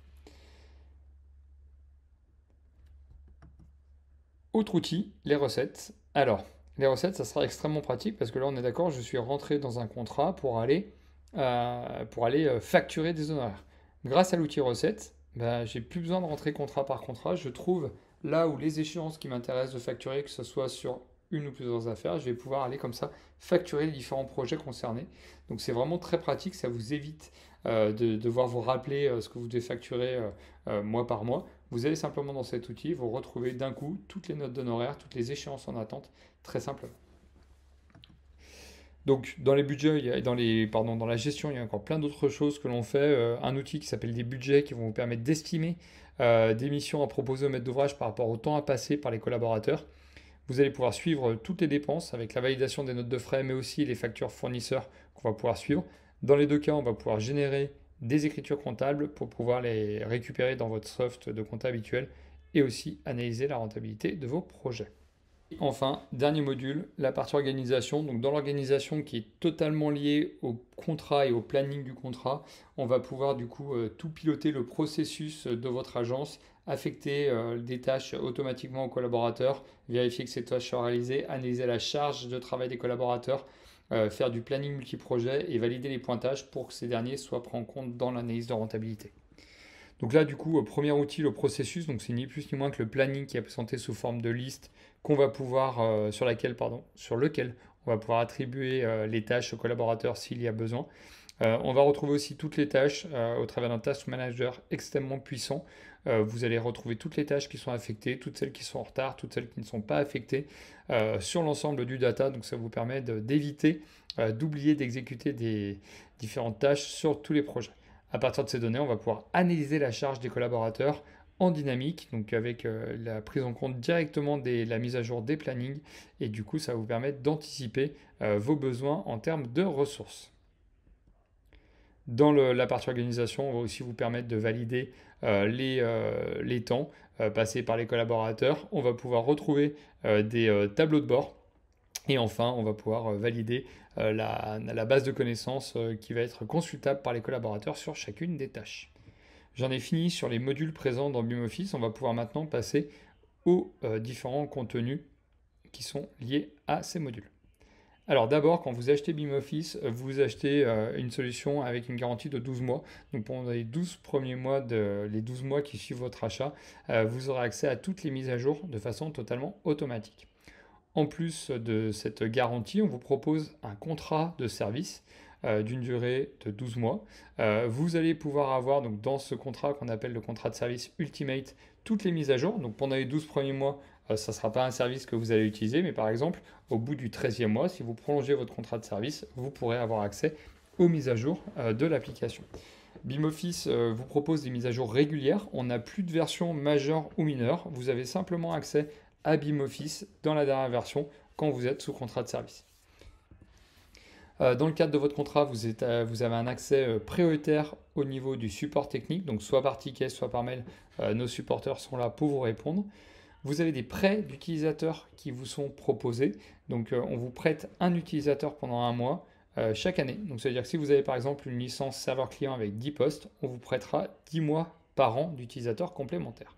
Autre outil, les recettes. Alors, les recettes, ça sera extrêmement pratique parce que là, on est d'accord, je suis rentré dans un contrat pour aller, euh, pour aller euh, facturer des honoraires. Grâce à l'outil recettes, ben, j'ai plus besoin de rentrer contrat par contrat. Je trouve là où les échéances qui m'intéressent de facturer, que ce soit sur une ou plusieurs affaires, je vais pouvoir aller comme ça facturer les différents projets concernés. Donc c'est vraiment très pratique, ça vous évite euh, de devoir vous rappeler euh, ce que vous devez facturer euh, mois par mois. Vous allez simplement dans cet outil, vous retrouvez d'un coup toutes les notes d'honoraires, toutes les échéances en attente, très simplement. Donc dans les budgets, dans, les, pardon, dans la gestion, il y a encore plein d'autres choses que l'on fait. un outil qui s'appelle des budgets qui vont vous permettre d'estimer des missions à proposer au maître d'ouvrage par rapport au temps à passer par les collaborateurs. Vous allez pouvoir suivre toutes les dépenses avec la validation des notes de frais, mais aussi les factures fournisseurs qu'on va pouvoir suivre. Dans les deux cas, on va pouvoir générer des écritures comptables pour pouvoir les récupérer dans votre soft de compta habituel et aussi analyser la rentabilité de vos projets. enfin, dernier module, la partie organisation. Donc dans l'organisation qui est totalement liée au contrat et au planning du contrat, on va pouvoir du coup euh, tout piloter le processus de votre agence, affecter euh, des tâches automatiquement aux collaborateurs, vérifier que ces tâches sont réalisées, analyser la charge de travail des collaborateurs, euh, faire du planning multiprojet et valider les pointages pour que ces derniers soient pris en compte dans l'analyse de rentabilité. Donc là, du coup, euh, premier outil, le processus, donc c'est ni plus ni moins que le planning qui est présenté sous forme de liste qu'on va pouvoir, euh, sur laquelle, sur lequel on va pouvoir attribuer les tâches aux collaborateurs s'il y a besoin. on va retrouver aussi toutes les tâches au travers d'un task manager extrêmement puissant euh, vous allez retrouver toutes les tâches qui sont affectées, toutes celles qui sont en retard, toutes celles qui ne sont pas affectées euh, sur l'ensemble du data. Donc ça vous permet d'éviter, euh, d'oublier d'exécuter des différentes tâches sur tous les projets. À partir de ces données, on va pouvoir analyser la charge des collaborateurs en dynamique, donc avec la prise en compte directement de la mise à jour des plannings, et du coup ça va vous permet d'anticiper vos besoins en termes de ressources. Dans la partie organisation, on va aussi vous permettre de valider euh, euh, les, temps euh, passés par les collaborateurs. On va pouvoir retrouver des tableaux de bord. Et enfin, on va pouvoir valider la, la, base de connaissances qui va être consultable par les collaborateurs sur chacune des tâches. J'en ai fini sur les modules présents dans BIMOffice. On va pouvoir maintenant passer aux différents contenus qui sont liés à ces modules. Alors d'abord, quand vous achetez BIMoffice, euh, vous achetez euh, une solution avec une garantie de 12 mois. Donc pendant les 12 premiers mois, de, les 12 mois qui suivent votre achat, euh, vous aurez accès à toutes les mises à jour de façon totalement automatique. En plus de cette garantie, on vous propose un contrat de service d'une durée de 12 mois. vous allez pouvoir avoir donc, dans ce contrat qu'on appelle le contrat de service Ultimate toutes les mises à jour. Donc pendant les 12 premiers mois, euh, ça ne sera pas un service que vous allez utiliser, mais par exemple, au bout du 13e mois, si vous prolongez votre contrat de service, vous pourrez avoir accès aux mises à jour euh, de l'application. BIMoffice euh, vous propose des mises à jour régulières. On n'a plus de version majeure ou mineure. Vous avez simplement accès à BIMoffice dans la dernière version quand vous êtes sous contrat de service. Dans le cadre de votre contrat, vous, vous avez un accès prioritaire au niveau du support technique, donc soit par ticket, soit par mail, nos supporters sont là pour vous répondre. Vous avez des prêts d'utilisateurs qui vous sont proposés. Donc euh, on vous prête un utilisateur pendant un mois euh, chaque année. Donc c'est-à-dire que si vous avez par exemple une licence serveur client avec 10 postes, on vous prêtera 10 mois par an d'utilisateurs complémentaires.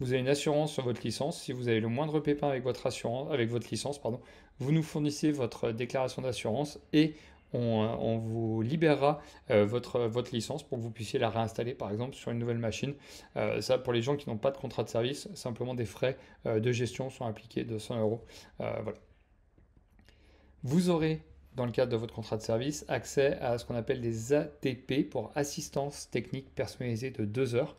Vous avez une assurance sur votre licence. Si vous avez le moindre pépin avec votre, assurance, avec votre licence, pardon, vous nous fournissez votre déclaration d'assurance et euh, on, vous libérera euh, votre, votre licence pour que vous puissiez la réinstaller par exemple sur une nouvelle machine. Euh, ça, pour les gens qui n'ont pas de contrat de service, simplement des frais de gestion sont appliqués de 100 euros. Vous aurez dans le cadre de votre contrat de service, accès à ce qu'on appelle des ATP pour assistance technique personnalisée de deux heures.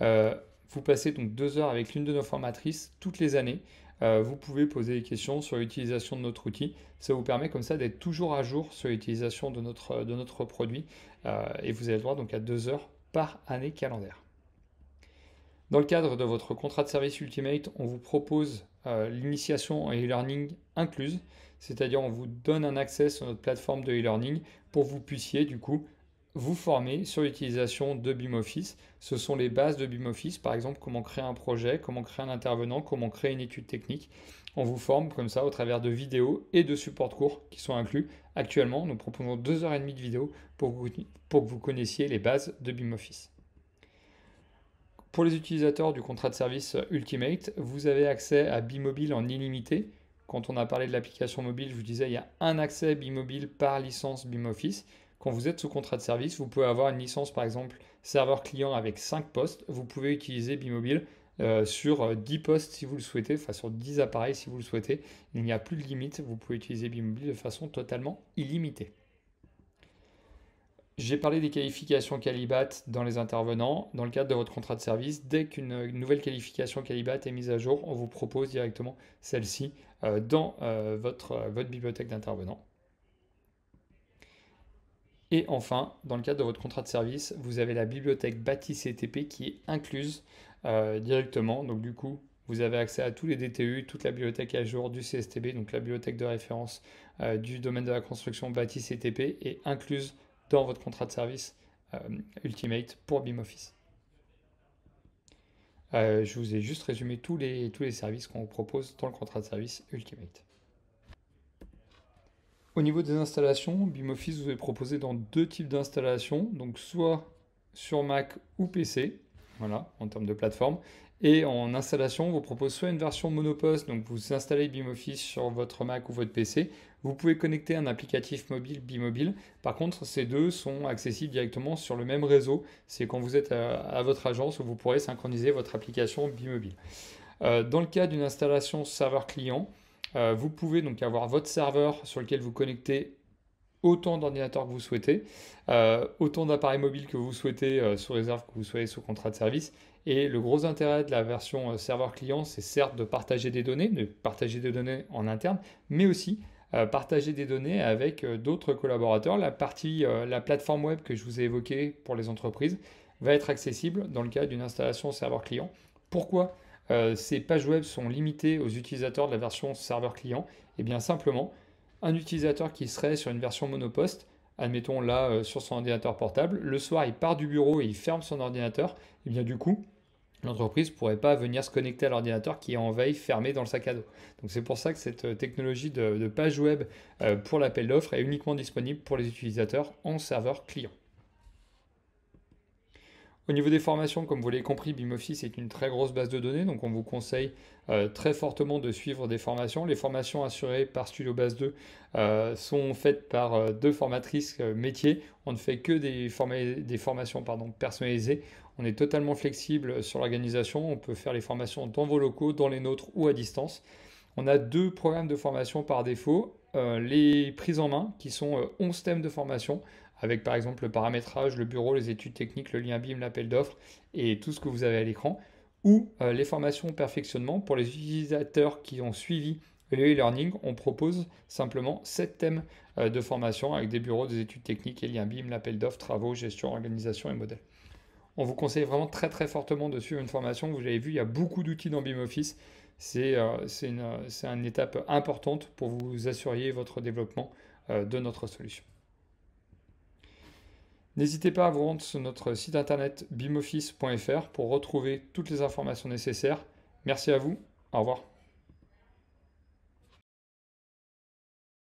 vous passez donc deux heures avec l'une de nos formatrices toutes les années euh, vous pouvez poser des questions sur l'utilisation de notre outil. Ça vous permet comme ça d'être toujours à jour sur l'utilisation de notre, euh, de notre produit euh, et vous avez le droit donc à deux heures par année calendaire. Dans le cadre de votre contrat de service Ultimate, on vous propose l'initiation en e-learning incluse, c'est-à-dire on vous donne un accès sur notre plateforme de e-learning pour que vous puissiez du coup vous former sur l'utilisation de BimOffice. Ce sont les bases de BimOffice. par exemple comment créer un projet, comment créer un intervenant, comment créer une étude technique. On vous forme comme ça au travers de vidéos et de supports courts qui sont inclus. Actuellement, nous proposons 2h30 de vidéos pour, que vous connaissiez les bases de BimOffice. Pour les utilisateurs du contrat de service Ultimate, vous avez accès à Bimobile en illimité. Quand on a parlé de l'application mobile, je vous disais il y a un accès Bimobile par licence BIM quand vous êtes sous contrat de service, vous pouvez avoir une licence par exemple serveur client avec 5 postes. Vous pouvez utiliser Bimobile euh, sur 10 euh, postes si vous le souhaitez, enfin sur 10 appareils si vous le souhaitez. Il n'y a plus de limite, vous pouvez utiliser Bimobile de façon totalement illimitée. J'ai parlé des qualifications Calibat dans les intervenants. Dans le cadre de votre contrat de service, dès qu'une nouvelle qualification Calibat est mise à jour, on vous propose directement celle-ci euh, dans votre, votre bibliothèque d'intervenants. Et enfin, dans le cadre de votre contrat de service, vous avez la bibliothèque Bâti CTP qui est incluse euh, directement. Donc du coup, vous avez accès à tous les DTU, toute la bibliothèque à jour du CSTB, donc la bibliothèque de référence euh, du domaine de la construction Bâti CTP est incluse dans votre contrat de service euh, Ultimate pour BIMoffice. je vous ai juste résumé tous les, tous les services qu'on vous propose dans le contrat de service Ultimate. Au niveau des installations, BIMoffice vous est proposé dans deux types d'installations, donc soit sur Mac ou PC, voilà, en termes de plateforme. Et en installation, on vous propose soit une version monoposte, donc vous installez BIMoffice sur votre Mac ou votre PC. Vous pouvez connecter un applicatif mobile Bimobile. Par contre, ces deux sont accessibles directement sur le même réseau. C'est quand vous êtes à, votre agence où vous pourrez synchroniser votre application Bimobile. Euh, dans le cas d'une installation serveur client, euh, vous pouvez donc avoir votre serveur sur lequel vous connectez autant d'ordinateurs que vous souhaitez, euh, autant d'appareils mobiles que vous souhaitez, euh, sous réserve que vous soyez sous contrat de service. Et le gros intérêt de la version serveur-client, c'est certes de partager des données, de partager des données en interne, mais aussi partager des données avec d'autres collaborateurs. La partie, la plateforme web que je vous ai évoquée pour les entreprises va être accessible dans le cas d'une installation serveur-client. Pourquoi euh, ces pages web sont limitées aux utilisateurs de la version serveur client Et eh bien simplement, un utilisateur qui serait sur une version monoposte, admettons là euh, sur son ordinateur portable, le soir il part du bureau et il ferme son ordinateur, et eh bien du coup, l'entreprise ne pourrait pas venir se connecter à l'ordinateur qui est en veille fermé dans le sac à dos. Donc c'est pour ça que cette euh, technologie de, de page web pour l'appel d'offres est uniquement disponible pour les utilisateurs en serveur client. Au niveau des formations, comme vous l'avez compris, BimOffice est une très grosse base de données, donc on vous conseille euh, très fortement de suivre des formations. Les formations assurées par Studio Base 2 euh, sont faites par euh, deux formatrices métiers. On ne fait que des, des formations pardon, personnalisées. On est totalement flexible sur l'organisation. On peut faire les formations dans vos locaux, dans les nôtres ou à distance. On a deux programmes de formation par défaut. les prises en main, qui sont 11 thèmes de formation avec par exemple le paramétrage, le bureau, les études techniques, le lien BIM, l'appel d'offres et tout ce que vous avez à l'écran, ou euh, les formations perfectionnement. Pour les utilisateurs qui ont suivi le e-learning, on propose simplement sept thèmes euh, de formation avec des bureaux, des études techniques et lien BIM, l'appel d'offres, travaux, gestion, organisation et modèle. On vous conseille vraiment très très fortement de suivre une formation. Vous l'avez vu, il y a beaucoup d'outils dans BIM Office. Euh, c'est une, étape importante pour vous assurer votre développement de notre solution. N'hésitez pas à vous rendre sur notre site internet bimoffice.fr pour retrouver toutes les informations nécessaires. Merci à vous. Au revoir.